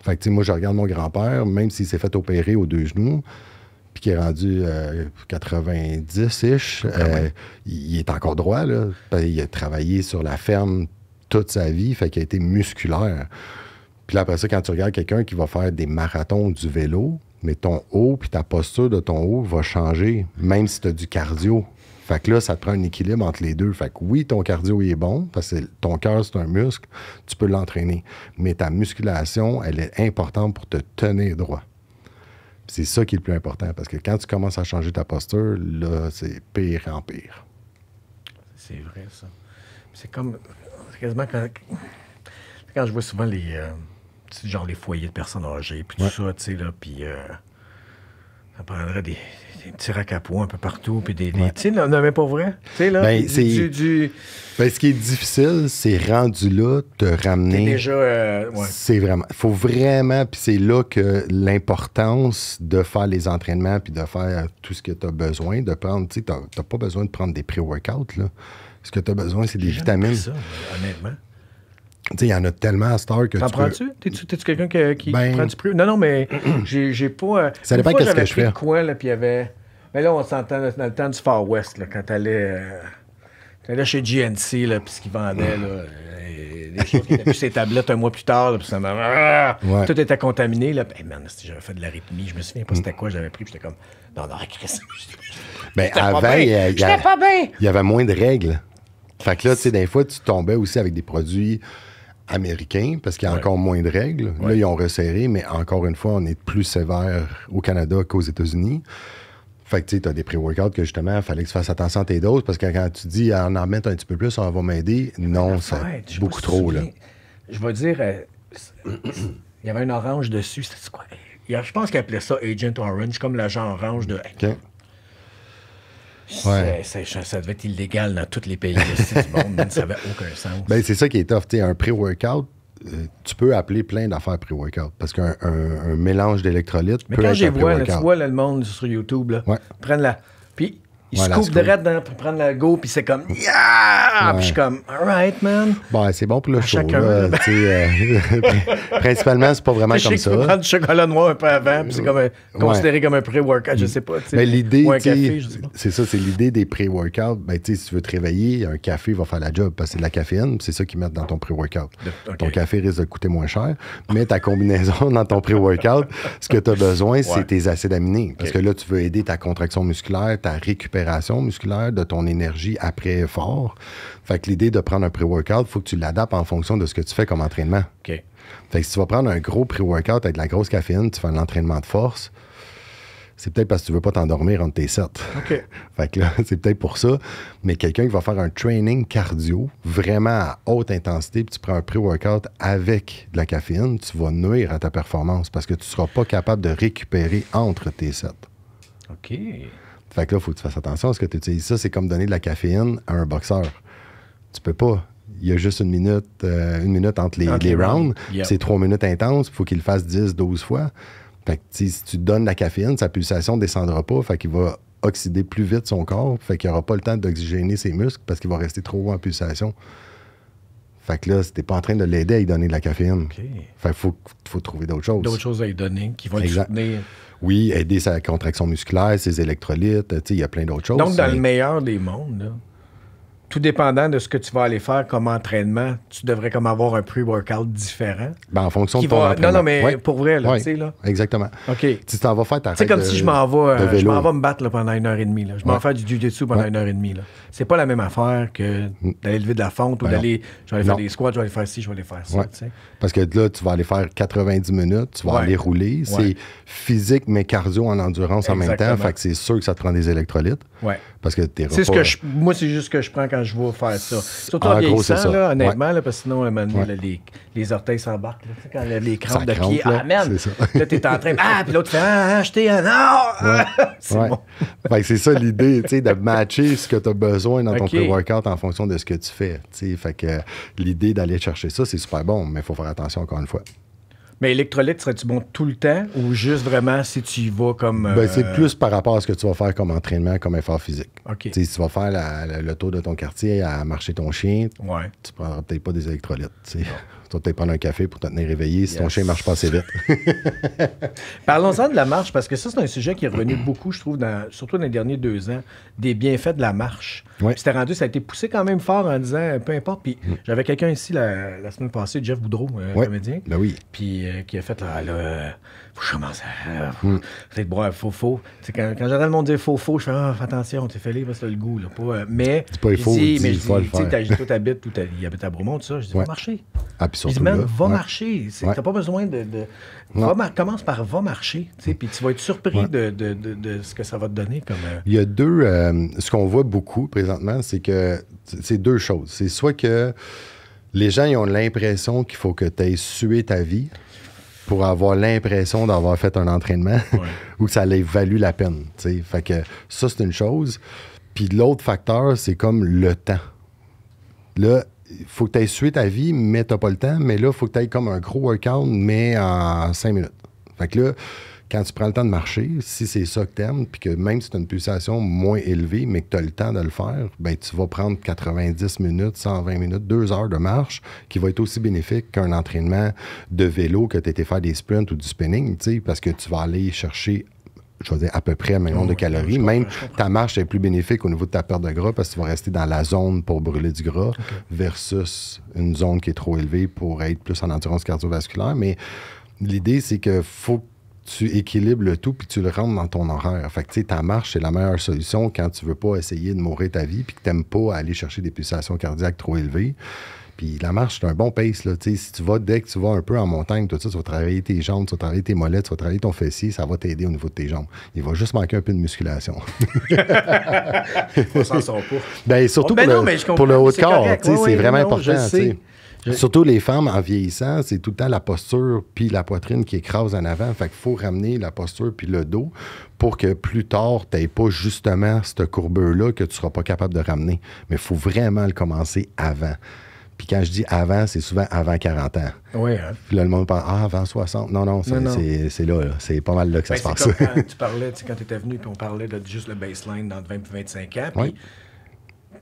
Fait que, moi, je regarde mon grand-père, même s'il s'est fait opérer aux deux genoux, puis qu'il est rendu 90-ish, euh, ah euh, il est encore droit, là. Ben, il a travaillé sur la ferme toute sa vie, fait qu'il a été musculaire. Puis là, après ça, quand tu regardes quelqu'un qui va faire des marathons du vélo, mais ton haut puis ta posture de ton haut va changer, même si tu as du cardio. Fait que là, ça te prend un équilibre entre les deux. Fait que oui, ton cardio est bon, parce que ton cœur, c'est un muscle, tu peux l'entraîner. Mais ta musculation, elle est importante pour te tenir droit. C'est ça qui est le plus important, parce que quand tu commences à changer ta posture, là, c'est pire en pire. C'est vrai, ça. C'est comme. quasiment quand. je vois souvent les. Euh, les foyers de personnes âgées, puis tout ça, tu sais, là, puis. Euh, on prendrait des, petits racs un peu partout, puis des, tu sais, non, mais pas vrai. Tu ce qui est difficile, c'est rendu là, te ramener. déjà, euh, C'est vraiment, faut vraiment, puis c'est là que l'importance de faire les entraînements, puis de faire tout ce que tu as besoin, de prendre, tu sais, t'as pas besoin de prendre des pré-workouts, là. Ce que tu as besoin, c'est des vitamines. Ça, honnêtement il y en a tellement à Star que T'en tu prends-tu? T'es-tu, quelqu'un qui, ben, prend du prix? Non, non, mais j'ai, pas. Euh, ça dépend qu'est-ce que je fais. Quoi, là, puis il y avait. Mais là, on s'entend dans le temps du Far West, là, quand t'allais. Euh, t'allais chez GNC, là, puis ce qu'ils vendaient, là. Et des choses qui étaient plus ses tablettes un mois plus tard, là, puis ça m'a. Ah! Tout était contaminé, là. Ben, merde, j'avais fait de l'arythmie, je me souviens pas c'était quoi, j'avais pris, puis j'étais comme. Non, non, Chris. mais ben, avant, il y, y avait moins de règles. Fait que là, tu sais, des fois, tu tombais aussi avec des produits américain parce qu'il y a encore moins de règles. Là, ils ont resserré, mais encore une fois, on est plus sévère au Canada qu'aux États-Unis. Fait que tu sais, as des pré-workouts que justement, il fallait que tu fasses attention à tes doses parce que quand tu dis ah, en en mettre un petit peu plus, on va m'aider, non, c'est beaucoup trop. Je vais dire, euh, il y avait une orange dessus, quoi? je pense qu'ils appelaient ça Agent Orange, comme l'agent orange de. Ça, ça, devait être illégal dans tous les pays du monde, mais ça n'avait aucun sens. Ben, c'est ça qui est tough. un pré-workout, euh, tu peux appeler plein d'affaires pré-workout parce qu'un mélange d'électrolytes peut quand être vois, tu vois le monde sur YouTube, là, prennent la. Puis il se coupe direct pour prendre la go, puis c'est comme Yeah! Puis je suis comme right, man. Bon, bah, c'est bon pour le à show. là, euh, principalement, c'est pas vraiment comme ça. Tu peux prendre du chocolat noir un peu avant, puis c'est comme considéré comme un pré-workout, je sais pas. Mais l'idée, c'est ça, c'est l'idée des pré-workouts. Ben, si tu veux te réveiller, un café va faire la job parce que c'est de la caféine, c'est ça qu'ils mettent dans ton pré-workout. Ton café risque de coûter moins cher, mais ta combinaison dans ton pré-workout, ce que tu as besoin, c'est tes acides aminés. Parce que là, tu veux aider ta contraction musculaire, ta récupération musculaire, de ton énergie après effort. Fait que l'idée de prendre un pré-workout, il faut que tu l'adaptes en fonction de ce que tu fais comme entraînement. OK. Fait que si tu vas prendre un gros pré-workout avec de la grosse caféine, tu fais un entraînement de force, c'est peut-être parce que tu veux pas t'endormir entre tes sets. OK. fait que là, c'est peut-être pour ça. Mais quelqu'un qui va faire un training cardio vraiment à haute intensité, puis tu prends un pré-workout avec de la caféine, tu vas nuire à ta performance parce que tu seras pas capable de récupérer entre tes sets. OK. Fait que là, il faut que tu fasses attention à ce que tu utilises. Ça, c'est comme donner de la caféine à un boxeur. Tu peux pas. Il y a juste une minute, euh, une minute entre les, rounds. C'est trois minutes intenses. il faut qu'il le fasse 10, 12 fois. Fait que si tu donnes la caféine, sa pulsation ne descendra pas. Fait qu'il va oxyder plus vite son corps. Fait qu'il n'aura pas le temps d'oxygéner ses muscles parce qu'il va rester trop en pulsation. Fait que là, c'était pas en train de l'aider à lui donner de la caféine. Fait qu'il faut, trouver d'autres choses. D'autres choses à lui donner qui vont le soutenir oui, aider sa contraction musculaire, ses électrolytes, il y a plein d'autres choses. Donc, dans le meilleur des mondes, tout dépendant de ce que tu vas aller faire comme entraînement, tu devrais comme avoir un pre-workout différent. Ben, en fonction de ton Non, non, mais pour vrai, tu sais, là. Exactement. OK. Tu t'en vas faire ta Tu C'est comme si je m'en vais, euh, je m'en vais me battre pendant une heure et demie. Là. Je m'en vais faire du jiu-jitsu pendant une heure et demie. Là. C'est pas la même affaire que mm. d'aller lever de la fonte ou ben d'aller... Je vais aller faire des squats, je vais aller faire ci, je vais aller faire ça, Parce que là, tu vas aller faire 90 minutes, tu vas aller rouler. C'est physique, mais cardio en endurance en même temps. Fait que c'est sûr que ça te rend des électrolytes. Ouais. Parce que t'es ce que Moi, c'est juste ce que je prends quand je vois faire ça. Surtout ah, en, vieillissant, honnêtement, parce que sinon, à un les, les, orteils s'embarquent. Quand les crampes de crampe, pied, ah, Là, t'es en train de. Ah, puis l'autre fait, ah, acheter un. Non! Ah! c'est bon. c'est ça l'idée, tu sais, de matcher ce que tu as besoin dans ton pré-workout en fonction de ce que tu fais. sais. Fait que l'idée d'aller chercher ça, c'est super bon, mais il faut faire attention encore une fois. Mais électrolyte, serais-tu bon tout le temps ou juste vraiment si tu y vas comme. Ben, c'est euh, plus par rapport à ce que tu vas faire comme entraînement, comme effort physique. si tu vas faire le tour de ton quartier à marcher ton chien, ouais. tu prendras peut-être pas des électrolytes. Tu vas peut-être prendre un café pour te tenir réveillé si ton chien marche pas assez vite. Parlons-en de la marche, parce que ça, c'est un sujet qui est revenu beaucoup, je trouve, dans, surtout dans les derniers deux ans, des bienfaits de la marche. C'était rendu, ça a été poussé quand même fort en disant, euh, peu importe. Puis mm. j'avais quelqu'un ici la, semaine passée, Jeff Boudreau, un euh, comédien. Ben oui. Puis euh, qui a fait, là, là faut que je commence à. Mm. Peut-être boire faux faux. Quand, quand j'entends le monde dire faux faux, je fais, Ah, attention, t'es fêlé parce que le goût. Là, mais. C'est pas faux, mais, il faut. tu sais, tout habite, tout il à Bromont, tout ça. Je dis, marcher. Ah, surtout même va marcher. Tu pas besoin de. commence par va marcher. Mm. Puis tu vas être surpris de, ce que ça va te donner. Comme, euh. Il y a deux. Euh, ce qu'on voit beaucoup présentement, c'est que c'est deux choses. C'est soit que les gens ont l'impression qu'il faut que tu aies sué ta vie pour avoir l'impression d'avoir fait un entraînement ou que ça allait valu la peine. Fait que ça, c'est une chose. Puis l'autre facteur, c'est comme le temps. Là, faut que tu ailles suivi ta vie, mais t'as pas le temps. Mais là, faut que tu ailles comme un gros workout, mais en cinq minutes. Fait que là, quand tu prends le temps de marcher, si c'est ça que t'aimes, puis que même si tu as une pulsation moins élevée, mais que tu as le temps de le faire, ben tu vas prendre 90 minutes, 120 minutes, deux heures de marche qui va être aussi bénéfique qu'un entraînement de vélo que tu été faire des sprints ou du spinning, parce que tu vas aller chercher je à peu près un million de calories. Même ta marche est plus bénéfique au niveau de ta perte de gras parce que tu vas rester dans la zone pour brûler du gras versus une zone qui est trop élevée pour être plus en endurance cardiovasculaire. Mais l'idée, c'est que faut que tu équilibres le tout puis tu le rentres dans ton horaire. Fait que, tu sais, ta marche, c'est la meilleure solution quand tu veux pas essayer de mourir ta vie puis que t'aimes pas aller chercher des pulsations cardiaques trop élevées. Puis la marche, c'est un bon pace. Là. Si tu vas, dès que tu vas un peu en montagne, tout tu vas travailler tes jambes, tu vas travailler tes mollets, tu vas travailler ton fessier, ça va t'aider au niveau de tes jambes. Il va juste manquer un peu de musculation. On s'en sort pas. Ben, surtout ben pour, le, haut de corps, c'est vraiment important. Surtout les femmes en vieillissant, c'est tout le temps la posture puis la poitrine qui écrase en avant. Fait qu'il faut ramener la posture puis le dos pour que plus tard, tu n'aies pas justement cette courbure là que tu ne seras pas capable de ramener. Mais il faut vraiment le commencer avant. Puis quand je dis avant, c'est souvent avant 40 ans. Oui. oui. Hein. Puis là, le monde parle, ah, avant 60. Non, non, c'est là, c'est pas mal là que ça ben, se passe. tu parlais, tu quand tu étais venu, puis on parlait de juste le baseline dans 20 25 ans. Puis oui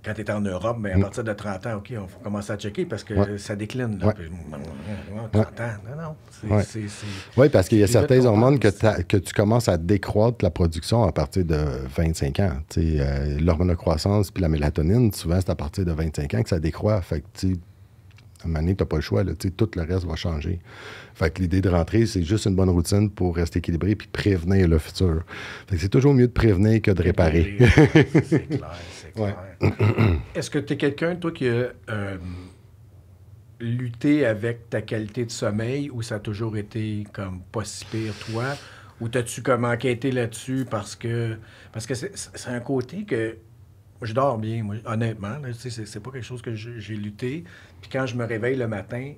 quand tu es en Europe, mais ben, à mm. partir de 30 ans, OK, il faut commencer à checker parce que ça décline. 30 mm, mm, ans, non, non. Oui, parce qu'il y a certaines hormones que, tu commences à décroître la production à partir de 25 ans. Euh, l'hormone de croissance puis la mélatonine, souvent, c'est à partir de 25 ans que ça décroît. Fait que, à un moment donné, tu n'as pas le choix. tout le reste va changer. Fait que l'idée de rentrer, c'est juste une bonne routine pour rester équilibré puis prévenir le futur. Fait que c'est toujours mieux de prévenir que de réparer. c'est clair. Est-ce que tu es quelqu'un, toi, qui a euh, lutté avec ta qualité de sommeil ou ça a toujours été comme pas si pire, toi? Ou t'as-tu comme enquêté là-dessus parce que. Parce que c'est un côté que. Je dors bien, moi, honnêtement. C'est pas quelque chose que j'ai lutté. Puis quand je me réveille le matin,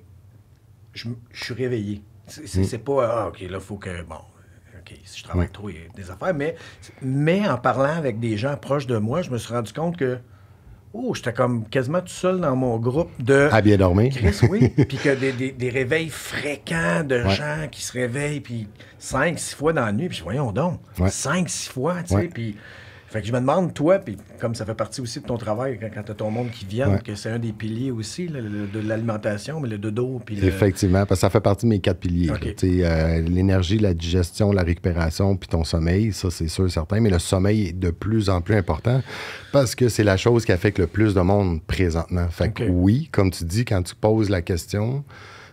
je, suis réveillé. Mm. C'est pas. Ah, OK, là, faut que si je travaille trop, il y a des affaires. Mais, mais en parlant avec des gens proches de moi, je me suis rendu compte que. Oh, j'étais comme quasiment tout seul dans mon groupe de. À bien dormir. Chris, oui. puis que des, des, des, réveils fréquents de gens qui se réveillent, puis cinq, six fois dans la nuit. Puis voyons donc, cinq, six fois, tu sais. Puis fait que je me demande, toi, puis comme ça fait partie aussi de ton travail, quand, tu as ton monde qui vient, que c'est un des piliers aussi de l'alimentation, mais le dodo. Puis Effectivement, parce que ça fait partie de mes quatre piliers. Euh, l'énergie, la digestion, la récupération, puis ton sommeil, ça c'est sûr, certain. Mais le sommeil est de plus en plus important parce que c'est la chose qui affecte le plus de monde présentement. Fait que oui, comme tu dis, quand tu poses la question,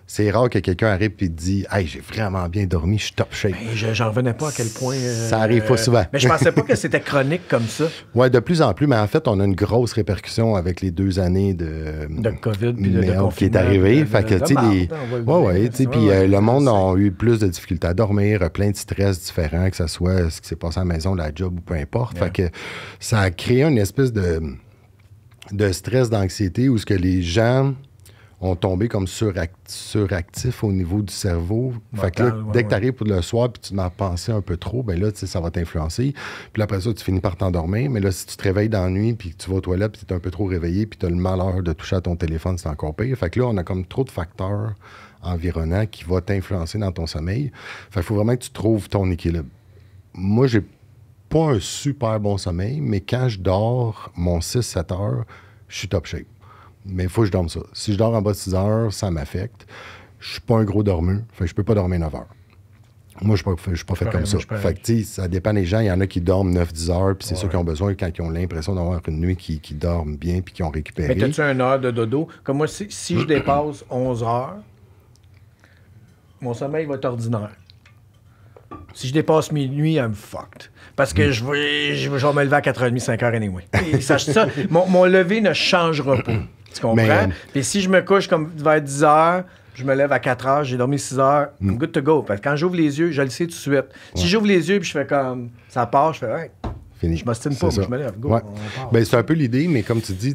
c'est rare que quelqu'un arrive et dit Hey, j'ai vraiment bien dormi, je suis top shape. Ben, je j'en revenais pas à quel point. Euh, ça arrive pas souvent. mais je pensais pas que c'était chronique comme ça. Ouais, de plus en plus, mais en fait, on a une grosse répercussion avec les deux années de. COVID puis de, Qui est arrivé. fait que, tu sais, Ouais, ouais, tu sais, puis le monde a eu plus de difficultés à dormir, euh, plein de stress différents, que ce soit ce qui s'est passé à la maison, la job ou peu importe. Fait que ça a créé une espèce de de stress, d'anxiété, où ce que les gens ont tombé comme suractifs suractif au niveau du cerveau. fait que là, dès que tu arrives pour le soir puis tu m'as pensé un peu trop, ben là, ça va t'influencer. Puis après ça, tu finis par t'endormir. Mais là, si tu te réveilles dans la nuit puis que tu vas aux toilettes puis tu es un peu trop réveillé puis tu as le malheur de toucher à ton téléphone, sans encore pire. Fait que là, on a comme trop de facteurs environnants qui vont t'influencer dans ton sommeil. Fait qu'il faut vraiment que tu trouves ton équilibre. Moi, j'ai pas un super bon sommeil, mais quand je dors mon 6-7 heures, je suis top shape mais il faut que je dorme ça. Si je dors en bas de 6 heures, ça m'affecte. Je suis pas un gros dormeur. Fait je peux pas dormir 9 heures. Moi, je ne suis pas fait comme ça. Fait que, ça dépend des gens. Il y en a qui dorment 9-10 heures, puis c'est ceux qui ont besoin quand ils ont l'impression d'avoir une nuit qui, qui dorment bien puis qui ont récupéré. Mais as-tu une heure de dodo? Comme moi, si, je dépasse 11 heures, mon sommeil va être ordinaire. Si je dépasse minuit, nuits, me fucked. Parce que je vais, je vais me lever à 4h30, 5h anyway. Et mon lever ne changera pas. Tu comprends? Euh, puis si je me couche comme vers 10 heures, je me lève à 4 heures, j'ai dormi 6 heures, mm. I'm good to go. que quand j'ouvre les yeux, je le sais tout de suite. Si j'ouvre les yeux puis je fais comme ça part, je fais Fini. Je m'ostine pas, je me lève. Go, ben, c'est un peu l'idée, mais comme tu dis,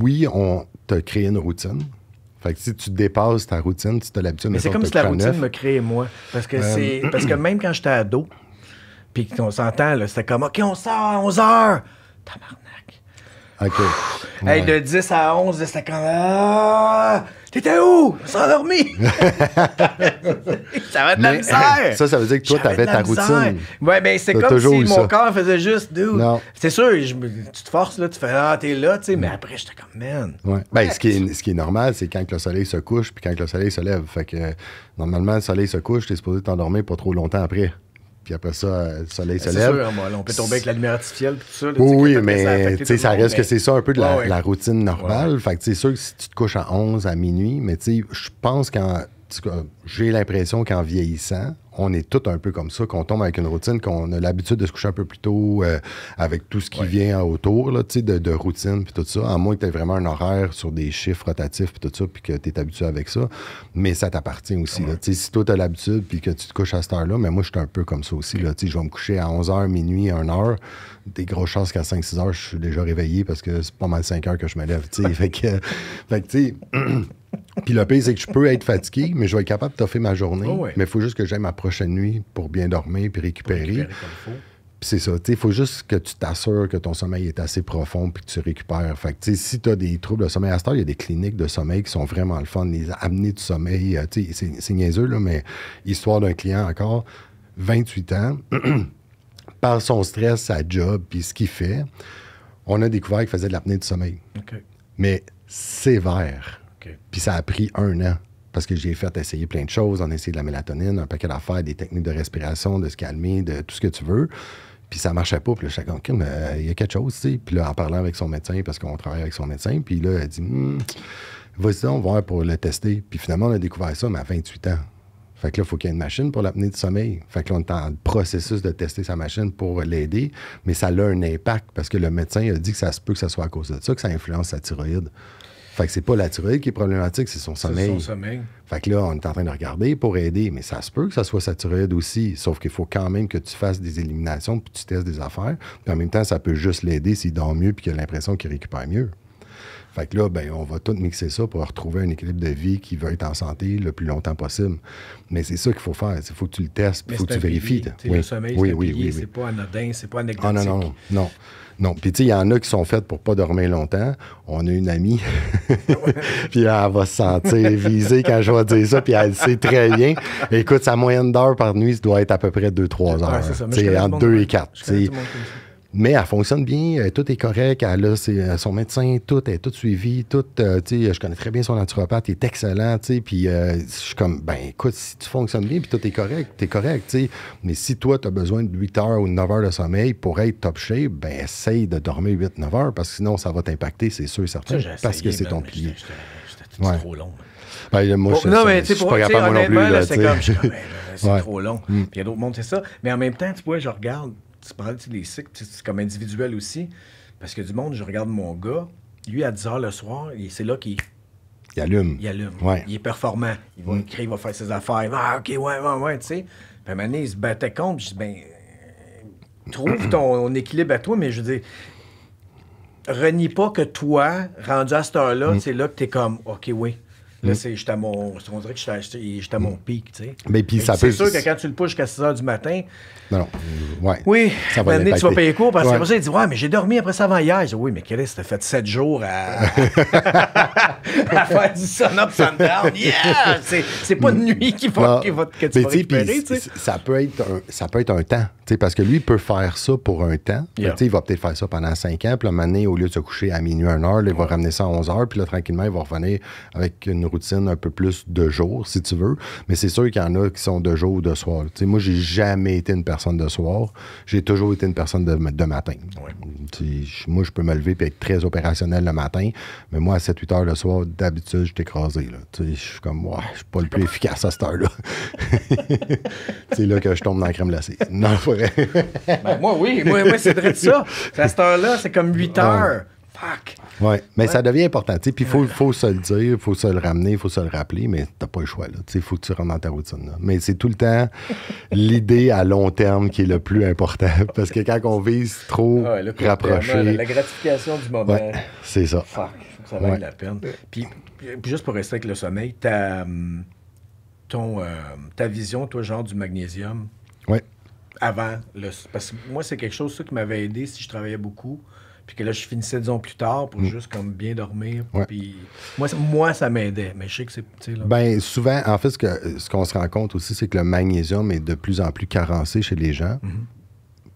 oui, on t'a créé une routine. Fait que si tu dépasses ta routine, tu as l'habitude de Mais c'est comme si la routine me créait moi. Parce que, c'est, euh, parce que même quand j'étais ado, puis qu'on s'entend, c'était comme OK, on sort à 11 heures. OK. de 10 à 11, c'était quand ah, T'étais où? S'endormi! ça va être la misère! Ça, ça veut dire que toi, t'avais ta routine. Ouais, ben c'est comme si mon corps faisait juste dude. C'est sûr, tu te forces, là, tu fais Ah, t'es là, tu sais, mais après, j'étais comme man. Ouais. Ben, ce, qui est, normal, c'est quand le soleil se couche puis quand le soleil se lève. Fait que euh, normalement, le soleil se couche, t'es supposé t'endormir pas trop longtemps après puis après ça, euh, le soleil ben, se lève. Sûr, on peut tomber avec la lumière artificielle tout ça. oui, mais ça, ça reste que c'est ça un peu de la, routine normale. Fait c'est sûr que si tu te couches à 11 à minuit, mais je pense qu'en j'ai l'impression qu'en vieillissant, on est tout un peu comme ça, qu'on tombe avec une routine, qu'on a l'habitude de se coucher un peu plus tôt euh, avec tout ce qui vient autour, là, de, de routine, puis tout ça, à moins que tu aies vraiment un horaire sur des chiffres rotatifs, puis tout ça, puis que tu es habitué avec ça. Mais ça t'appartient aussi. si toi, tu as l'habitude, puis que tu te couches à cette heure-là, mais moi, je suis un peu comme ça aussi. je vais me coucher à 11h, minuit, 1h. Des grosses chances qu'à 5-6 h je suis déjà réveillé parce que c'est pas mal 5 h que je me lève. fait que, fait que tu sais, Puis le pays, c'est que je peux être fatigué, mais je vais être capable de toffer ma journée. Oh mais il faut juste que j'aille ma prochaine nuit pour bien dormir puis récupérer. Puis c'est ça, il faut juste que tu t'assures que ton sommeil est assez profond puis que tu récupères. Fait sais, si tu as des troubles de sommeil, à ce il y a des cliniques de sommeil qui sont vraiment le fun, les amener du sommeil. Euh, c'est niaiseux, là, mais histoire d'un client encore, 28 ans, par son stress, sa job puis ce qu'il fait, on a découvert qu'il faisait de l'apnée de sommeil. Mais sévère puis ça a pris un an parce que j'ai fait essayer plein de choses. On a essayé de la mélatonine, un paquet d'affaires, des techniques de respiration, de se calmer, de tout ce que tu veux. Puis ça marchait pas. Puis là, je mais euh, il y a quelque chose, Puis là, en parlant avec son médecin, parce qu'on travaille avec son médecin, puis là, elle dit hmm, Vas-y, on va pour le tester. Puis finalement, on a découvert ça, à 28 ans. Fait que là, il faut qu'il y ait une machine pour l'apnée du sommeil. Fait que là, on est en processus de tester sa machine pour l'aider, mais ça a un impact parce que le médecin a dit que ça se peut que ça soit à cause de ça, que ça influence sa thyroïde. Fait que c'est pas la thyroïde qui est problématique, c'est son sommeil. son sommeil. Fait que là, on est en train de regarder pour aider, mais ça se peut que ça soit sa thyroïde aussi, sauf qu'il faut quand même que tu fasses des éliminations, puis tu testes des affaires, puis en même temps, ça peut juste l'aider s'il dort mieux, puis qu'il a l'impression qu'il récupère mieux. Fait que là, ben, on va tout mixer ça pour retrouver un équilibre de vie qui va être en santé le plus longtemps possible. Mais c'est ça qu'il faut faire. Il faut que tu le testes, il faut que tu vérifies. Oui. Le sommeil, oui, oui, oui, c'est pas anodin, c'est pas ah, anecdotique. non, non, non. non. Non, puis tu sais, il y en a qui sont faites pour pas dormir longtemps. On a une amie, puis elle va se sentir visée quand je vais dire ça, puis elle sait très bien. Écoute, sa moyenne d'heure par nuit, ça doit être à peu près 2-3 heures. c'est ça. entre 2 et 4. Mais elle fonctionne bien, euh, tout est correct, elle a euh, son médecin, tout est tout suivi, tout, euh, je connais très bien son naturopathe, il est excellent, puis je suis comme, ben écoute, si tu fonctionnes bien, puis tout est correct, t'es correct, sais, mais si toi, tu as besoin de 8 heures ou 9 heures de sommeil pour être top shape, ben essaye de dormir 8-9 heures, parce que sinon, ça va t'impacter, c'est sûr et certain, parce que c'est ton pilier. c'est trop long. Ben, moi, je, non, mais tu sais, pas capable, c'est comme, c'est trop long. Mm. il y a d'autres mondes, c'est ça. Mais en même temps, tu vois, je regarde, tu parles des cycles, c'est comme individuel aussi. Parce que du monde, je regarde mon gars, lui, à 10 h le soir, c'est là qu'il. Il allume. Il allume. Il est performant. Il va mm. écrire, il va faire ses affaires. Ah, OK, ouais, ouais, ouais, tu sais. Puis à un moment donné, il se battait contre. Je dis, ben, euh, trouve ton équilibre à toi, mais je veux dire, renie pas que toi, rendu à cette heure-là, mm. c'est là que tu es comme, OK, oui. Mm. Là, c'est, mon, on dirait que j'étais, à mon mm. pic, tu sais. Mais ben, peut... C'est sûr que quand tu le pushes jusqu'à 6 heures du matin... Non, Ouais. Oui, ça va donné, tu vas payer court parce que moi ça, il dit « Ouais, mais j'ai dormi après ça avant hier. » Oui, mais est t'as fait 7 jours à, à faire du sun-up, sun-down. Yeah! » C'est pas de nuit qui va, qui va que tu vas récupérer, tu sais. Ça peut être un temps parce que lui, il peut faire ça pour un temps. Il va peut-être faire ça pendant 5 ans. Puis un moment au lieu de se coucher à minuit, 1 heure, il va ramener ça à 11 h Puis là, tranquillement, il va revenir avec une routine un peu plus de jour, si tu veux. Mais c'est sûr qu'il y en a qui sont de jour ou de soir. Moi, moi, j'ai jamais été une personne de soir. J'ai toujours été une personne de, matin. Moi, je peux me lever et être très opérationnel le matin. Mais moi, à 7-8 heures le soir, d'habitude, je suis écrasé. Je suis comme, je je suis pas le plus efficace à cette heure-là. c'est là que je tombe dans la crème glacée. Non, Ben, moi, oui. Moi, c'est vrai de ça. À cette heure-là, c'est comme 8 heures. Fuck. Oui, mais ça devient important. Puis il faut, faut, se le dire, il faut se le ramener, il faut se le rappeler, mais tu t'as pas le choix. Il faut que tu rentres dans ta routine. Mais c'est tout le temps l'idée à long terme qui est le plus important. Parce que quand on vise trop ah, rapprocher... la, gratification du moment. c'est ça. ça vaut la peine. Puis, juste pour rester avec le sommeil, ta, hum, ton, euh, ta vision, toi, genre du magnésium. Oui avant. Le, parce que moi, c'est quelque chose ça, qui m'avait aidé si je travaillais beaucoup. Puis que là, je finissais, disons, plus tard pour mm. juste comme bien dormir. Puis moi, moi, ça m'aidait. Mais je sais que c'est. Bien, souvent, en fait, ce qu'on se rend compte aussi, c'est que le magnésium est de plus en plus carencé chez les gens. Mm-hmm.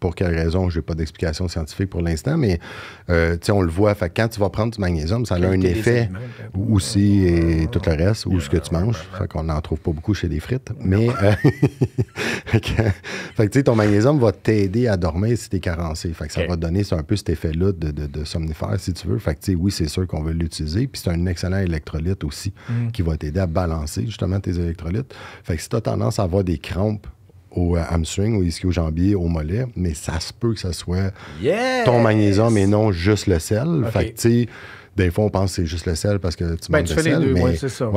Pour quelle raison, je n'ai pas d'explication scientifique pour l'instant, mais euh, on le voit. Fait, quand tu vas prendre du magnésium, ça a un effet ben, aussi et tout le reste, ou ce que tu manges. Fait qu'on n'en trouve pas beaucoup chez des frites. Mais euh, fait que, ton magnésium va t'aider à dormir si tu es carencé. Fait que ça va donner un peu cet effet-là de, somnifère, si tu veux. Fait que, oui, c'est sûr qu'on veut l'utiliser. Puis c'est un excellent électrolyte aussi mm. qui va t'aider à balancer justement tes électrolytes. Fait que si tu as tendance à avoir des crampes au euh, hamstring, au ischio-jambier, au mollet, mais ça se peut que ce soit ton magnésium et non juste le sel. Fait que, tu sais, des fois, on pense que c'est juste le sel parce que tu ben, tu sel. Les deux, c'est ça.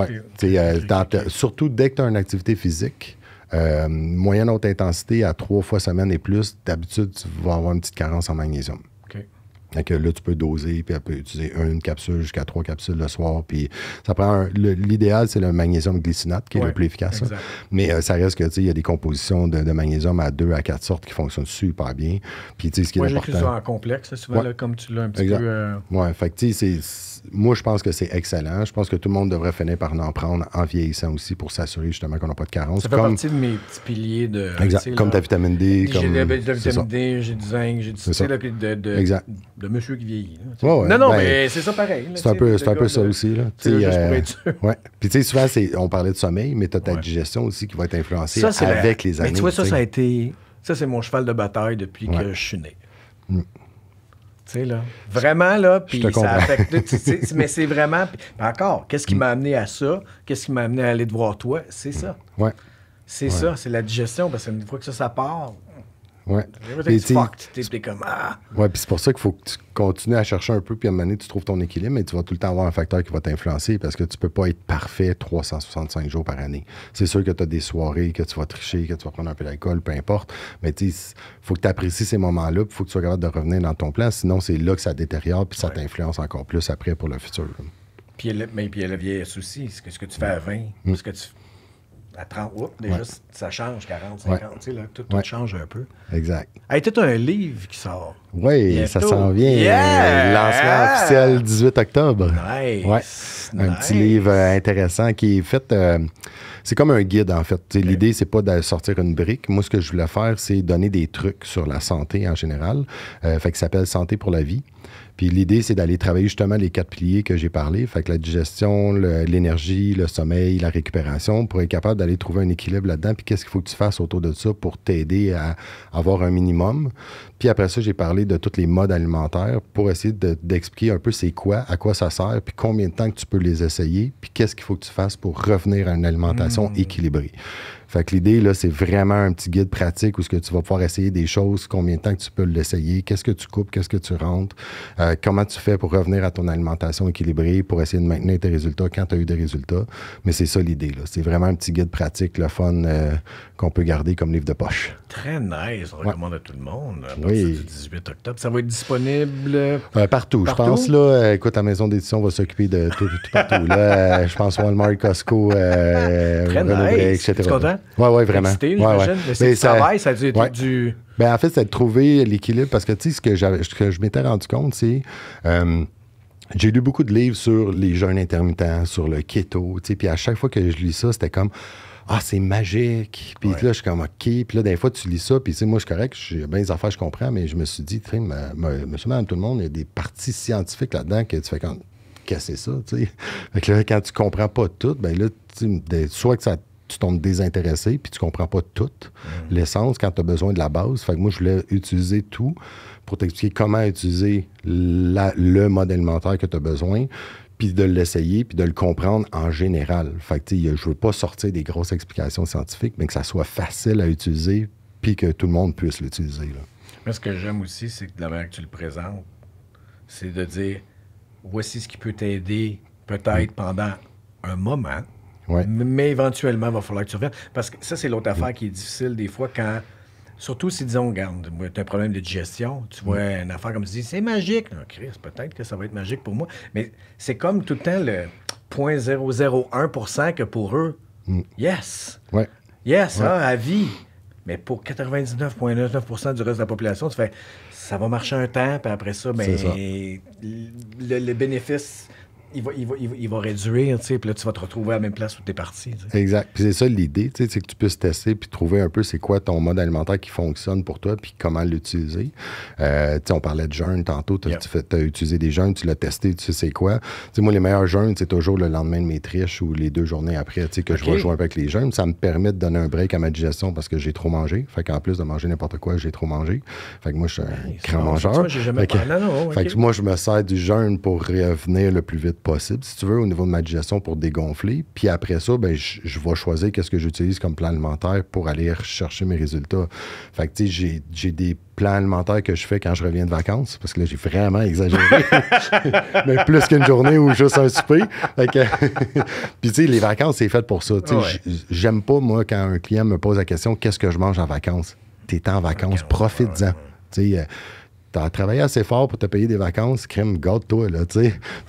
Euh, surtout dès que tu as une activité physique, euh, moyenne haute intensité à trois fois semaine et plus, d'habitude, tu vas avoir une petite carence en magnésium que là, tu peux doser, puis peut utiliser une capsule jusqu'à trois capsules le soir. Puis ça prend L'idéal, c'est le magnésium glycinate qui est le plus efficace. Mais euh, ça reste que, tu sais, il y a des compositions de, de, magnésium à deux à quatre sortes qui fonctionnent super bien. Puis, tu sais, ce qui est important. en complexe, souvent, comme tu l'as un petit peu. Euh, ouais, fait tu sais, c'est moi, je pense que c'est excellent. Je pense que tout le monde devrait finir par en prendre en vieillissant aussi pour s'assurer justement qu'on n'a pas de carence. Ça fait partie de mes petits piliers de. Exact. comme ta vitamine D. J'ai de la vitamine D, j'ai du zinc, j'ai du. de, de, de, monsieur qui vieillit. non, non, ben, mais c'est ça pareil. C'est un peu, un peu ça aussi. Là. C'est juste pour euh, Ouais. Puis tu sais, souvent, on parlait de sommeil, mais tu as ta digestion aussi qui va être influencée avec les années. Mais tu vois, ça, ça a été. Ça, c'est mon cheval de bataille depuis que je suis né. Mm. Là. Vraiment, là, puis ça affecte. mais c'est vraiment. encore, qu'est-ce qui mm. m'a amené à ça? Qu'est-ce qui m'a amené à aller te voir toi? C'est ça. Ouais. C'est ça, c'est la digestion, parce qu'une fois que ça, ça part, Ouais. Ah. c'est pour ça qu'il faut que tu continues à chercher un peu, puis à un moment donné, tu trouves ton équilibre, mais tu vas tout le temps avoir un facteur qui va t'influencer parce que tu peux pas être parfait 365 jours par année. C'est sûr que tu as des soirées, que tu vas tricher, que tu vas prendre un peu d'alcool, peu importe. Mais tu faut que tu apprécies ces moments-là, puis faut que tu sois capable de revenir dans ton plan. Sinon, c'est là que ça détériore, puis ça t'influence encore plus après pour le futur. Puis, mais puis le vieillesse souci, Ce ce que tu fais à 20, hmm. ce que tu à 30, oups, déjà, ça change, 40, 50, tout, change un peu. Exact. Hey, tout un livre qui sort. Oui, ça s'en vient. Euh, lancement officiel 18 octobre. Nice. Un petit livre euh, intéressant qui est fait. Euh, c'est comme un guide, en fait. L'idée, c'est pas de sortir une brique. Moi, ce que je voulais faire, c'est donner des trucs sur la santé en général. fait que s'appelle Santé pour la vie. Puis l'idée, c'est d'aller travailler justement les quatre piliers que j'ai parlé, fait que la digestion, l'énergie, le, sommeil, la récupération, pour être capable d'aller trouver un équilibre là-dedans. Puis qu'est-ce qu'il faut que tu fasses autour de ça pour t'aider à avoir un minimum. Puis après ça, j'ai parlé de tous les modes alimentaires pour essayer d'expliquer un peu c'est quoi, à quoi ça sert, puis combien de temps que tu peux les essayer, puis qu'est-ce qu'il faut que tu fasses pour revenir à une alimentation mm. équilibrée. Fait que l'idée, là, c'est vraiment un petit guide pratique où ce que tu vas pouvoir essayer des choses, combien de temps tu peux l'essayer, qu'est-ce que tu coupes, qu'est-ce que tu rentres, euh, comment tu fais pour revenir à ton alimentation équilibrée, pour essayer de maintenir tes résultats quand tu as eu des résultats. Mais c'est ça l'idée, là. C'est vraiment un petit guide pratique, le fun, euh, qu'on peut garder comme livre de poche. Très nice. On recommande à tout le monde. oui. 18 octobre. Ça va être disponible euh, partout, je pense. Là, écoute, la maison d'édition va s'occuper de tout, tout partout. là, je pense Walmart, Costco, Très nice. etc. Tu es oui, oui, vraiment. Mais ça a dû du. Ben, en fait, c'est de trouver l'équilibre parce que, tu sais, ce que, je m'étais rendu compte, c'est. Euh, j'ai lu beaucoup de livres sur les jeunes intermittents, sur le keto, tu puis à chaque fois que je lis ça, c'était comme ah, c'est magique. Puis là, je suis comme, OK. Puis là, des fois, tu lis ça. Puis, tu sais, moi, je suis correct. J'ai bien des affaires, je comprends. Mais je me suis dit, tu monsieur, madame, tout le monde, il y a des parties scientifiques là-dedans que tu fais quand casser ça, tu sais. Fait que là, quand tu comprends pas tout, ben là, tu, soit que ça tu tombes désintéressé, puis tu comprends pas tout. L'essence, quand tu as besoin de la base. Fait que moi, je voulais utiliser tout pour t'expliquer comment utiliser le modèle mental que tu as besoin, puis de l'essayer, puis de le comprendre en général. Fait que, je veux pas sortir des grosses explications scientifiques, mais que ça soit facile à utiliser, puis que tout le monde puisse l'utiliser. Mais ce que j'aime aussi, c'est que de la manière que tu le présentes, c'est de dire voici ce qui peut t'aider peut-être pendant un moment, mais éventuellement, il va falloir que tu reviennes. Parce que ça, c'est l'autre affaire qui est difficile des fois quand. Surtout si, disons, regarde, tu un problème de digestion, tu vois mm. une affaire comme tu dis, c'est magique. Non, Chris, peut-être que ça va être magique pour moi. Mais c'est comme tout le temps le 0.001 que pour eux, mm. yes. Ouais. Yes, hein, à vie. Mais pour 99,99 du reste de la population, tu ça va marcher un temps, puis après ça, mais ben, le bénéfice il va, il va, il réduire, tu sais, puis là, tu vas te retrouver à la même place où tu es parti. Exact. Puis c'est ça l'idée, tu sais, c'est que tu puisses tester puis trouver un peu c'est quoi ton mode alimentaire qui fonctionne pour toi puis comment l'utiliser. Euh, tu sais, on parlait de jeûne tantôt, tu as, utilisé des jeûnes, tu l'as testé, tu sais c'est quoi. Tu sais, moi, les meilleurs jeûnes, c'est toujours le lendemain de mes triches ou les deux journées après, tu sais, que je rejoins avec les jeûnes. Ça me permet de donner un break à ma digestion parce que j'ai trop mangé. Fait qu'en plus de manger n'importe quoi, j'ai trop mangé. Fait que moi, je suis un grand ah, mangeur. fait que moi, je me sers du jeûne pour revenir le plus vite possible, si tu veux, au niveau de ma digestion pour dégonfler. Puis après ça, ben, je, vais choisir qu'est-ce que j'utilise comme plan alimentaire pour aller chercher mes résultats. Fait que, tu sais, j'ai des plans alimentaires que je fais quand je reviens de vacances, parce que là, j'ai vraiment exagéré. Mais plus qu'une journée ou juste un souper. puis, tu sais, les vacances, c'est fait pour ça. J'aime pas, moi, quand un client me pose la question qu'est-ce que je mange en vacances? T'es en vacances, profites profite-en. tu sais, euh, as travaillé assez fort pour te payer des vacances, crème, garde-toi, là, tu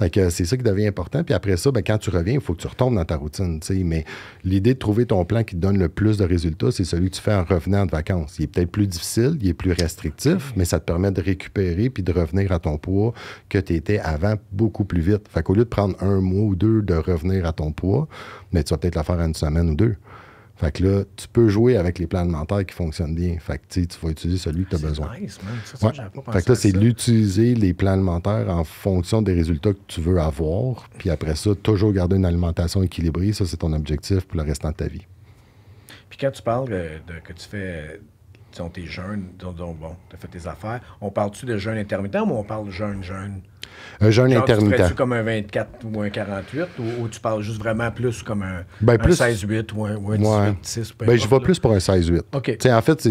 sais. c'est ça qui devient important. Puis après ça, ben, quand tu reviens, il faut que tu retombes dans ta routine, tu sais. Mais l'idée de trouver ton plan qui te donne le plus de résultats, c'est celui que tu fais en revenant de vacances. Il est peut-être plus difficile, il est plus restrictif, mais ça te permet de récupérer puis de revenir à ton poids que tu étais avant beaucoup plus vite. Fait qu'au lieu de prendre un mois ou deux de revenir à ton poids, mais ben, tu vas peut-être la faire en une semaine ou deux. Fait que là, tu peux jouer avec les plans alimentaires qui fonctionnent bien. Fait que tu vas utiliser celui que tu as besoin. fait que là, c'est d'utiliser les plans alimentaires en fonction des résultats que tu veux avoir. Puis après ça, toujours garder une alimentation équilibrée. Ça, c'est ton objectif pour le restant de ta vie. Puis quand tu parles euh, de, que tu fais disons, tes jeunes, disons, bon, tu as fait tes affaires, on parle-tu de jeûne intermittent ou on parle de jeûne-jeûne? Euh, un jeune Genre, intermittent. Tu, -tu comme un 24 ou un 48 ou, ou, tu parles juste vraiment plus comme un, 16-8 ben, ou un, ou un 18-6? Ben, je vais plus pour un 16 8. sais en fait,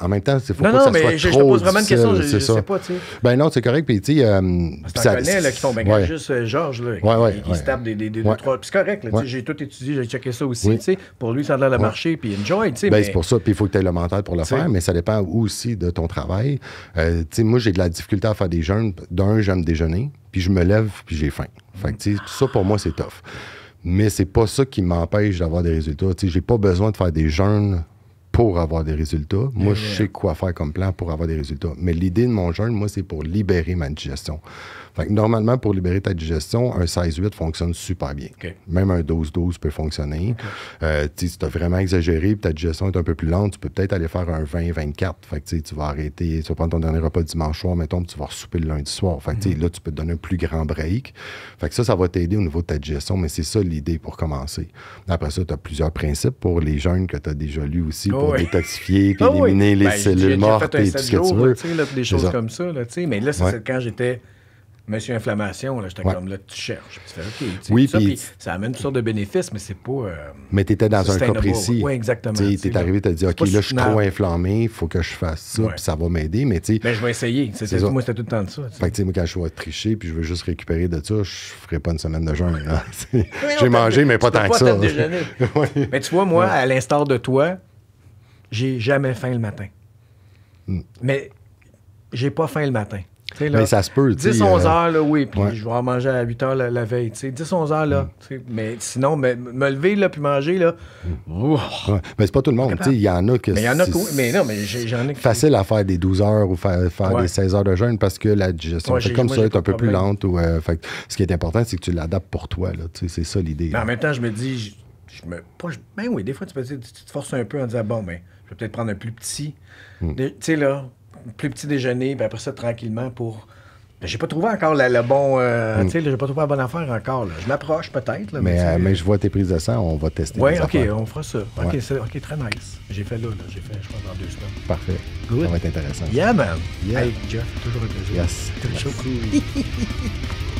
en même temps, il faut non, pas non, que ça mais soit je, je te pose vraiment une question, je, je sais pas. T'sais. Ben non, c'est correct. Puis, tu euh, connais, là, qui juste euh, Georges, là, qui, se tape des, des, des deux, trois. Puis c'est correct, j'ai tout étudié, j'ai checké ça aussi. pour lui, ça a l'air de marcher, puis enjoy. Ben, c'est pour ça. Puis il faut que tu aies le mental pour le faire, mais ça dépend aussi de ton travail. Euh, moi, j'ai de la difficulté à faire des jeunes. D'un, j'aime déjeuner puis je me lève, puis j'ai faim. Fait ça, pour moi, c'est tough. Mais c'est pas ça qui m'empêche d'avoir des résultats. Je j'ai pas besoin de faire des jeûnes pour avoir des résultats. Eh moi, je sais quoi faire comme plan pour avoir des résultats. Mais l'idée de mon jeûne, moi, c'est pour libérer ma digestion. normalement, pour libérer ta digestion, un 16-8 fonctionne super bien. Même un 12-12 peut fonctionner. Euh, si tu as vraiment exagéré ta digestion est un peu plus lente, tu peux peut-être aller faire un 20-24. Fait que tu vas arrêter, tu vas prendre ton dernier repas dimanche soir, mettons, tu vas souper le lundi soir. Fait que, mm. Là, tu peux te donner un plus grand break. Fait que ça, ça va t'aider au niveau de ta digestion, mais c'est ça l'idée pour commencer. Après ça, tu as plusieurs principes pour les jeunes que tu as déjà lus aussi. Oh, pour pour détoxifier, puis ah éliminer les ben, cellules mortes, et tout ce que tu veux. des choses comme ça, là, mais là, c'est quand j'étais... Monsieur Inflammation, là, j'étais comme là, tu cherches. oui, ça, amène toutes sortes de bénéfices, mais c'est pas. Euh, mais tu étais dans un cas précis. Oui, exactement. Tu es arrivé, tu as dit, OK, là, je suis trop inflammé, il faut que je fasse ça, puis ça va m'aider. Mais tu Mais ben, je vais essayer. Moi, c'était tout le temps de ça. Fait que, moi, quand je vais triché, puis je veux juste récupérer de ça, je ferai pas une semaine de jeûne. J'ai mangé, mais pas tant que ça. Mais tu vois, moi, à l'instar de toi, j'ai jamais faim le matin. Hmm. Mais j'ai pas faim le matin. mais ça se peut. 10-11 euh, heures, là, oui. Puis je vais en manger à 8 heures la, veille. 10-11 heures, là. Hmm. Mais sinon, me, lever, là, puis manger, là. Hmm. Mais c'est pas tout le monde. Il y en a que. Mais il y en a que. Mais non, mais j'en ai. Facile à faire des 12 heures ou faire des 16 heures de jeûne parce que la digestion comme ça est un peu plus lente. Ou, euh, ce qui est important, c'est que tu l'adaptes pour toi. C'est ça l'idée. En même temps, je me dis. Je, me, ben oui, des fois, tu, peux, tu, tu te forces un peu en disant, bon, ben je vais peut-être prendre un plus petit. Hmm. Tu sais, là, un plus petit déjeuner, puis après ça, tranquillement pour. Ben, j'ai pas trouvé encore la, le bon. Euh, hmm. Tu sais, j'ai pas trouvé la bonne affaire encore. Je m'approche peut-être. Mais, euh, mais, je vois tes prises de sang, on va tester. Oui, OK, on fera ça. OK, très nice. J'ai fait là, là. J'ai fait, je crois, dans deux semaines. Parfait. Ça va être intéressant. Yeah, man. Hey, Jeff, toujours un plaisir. Yes. cool.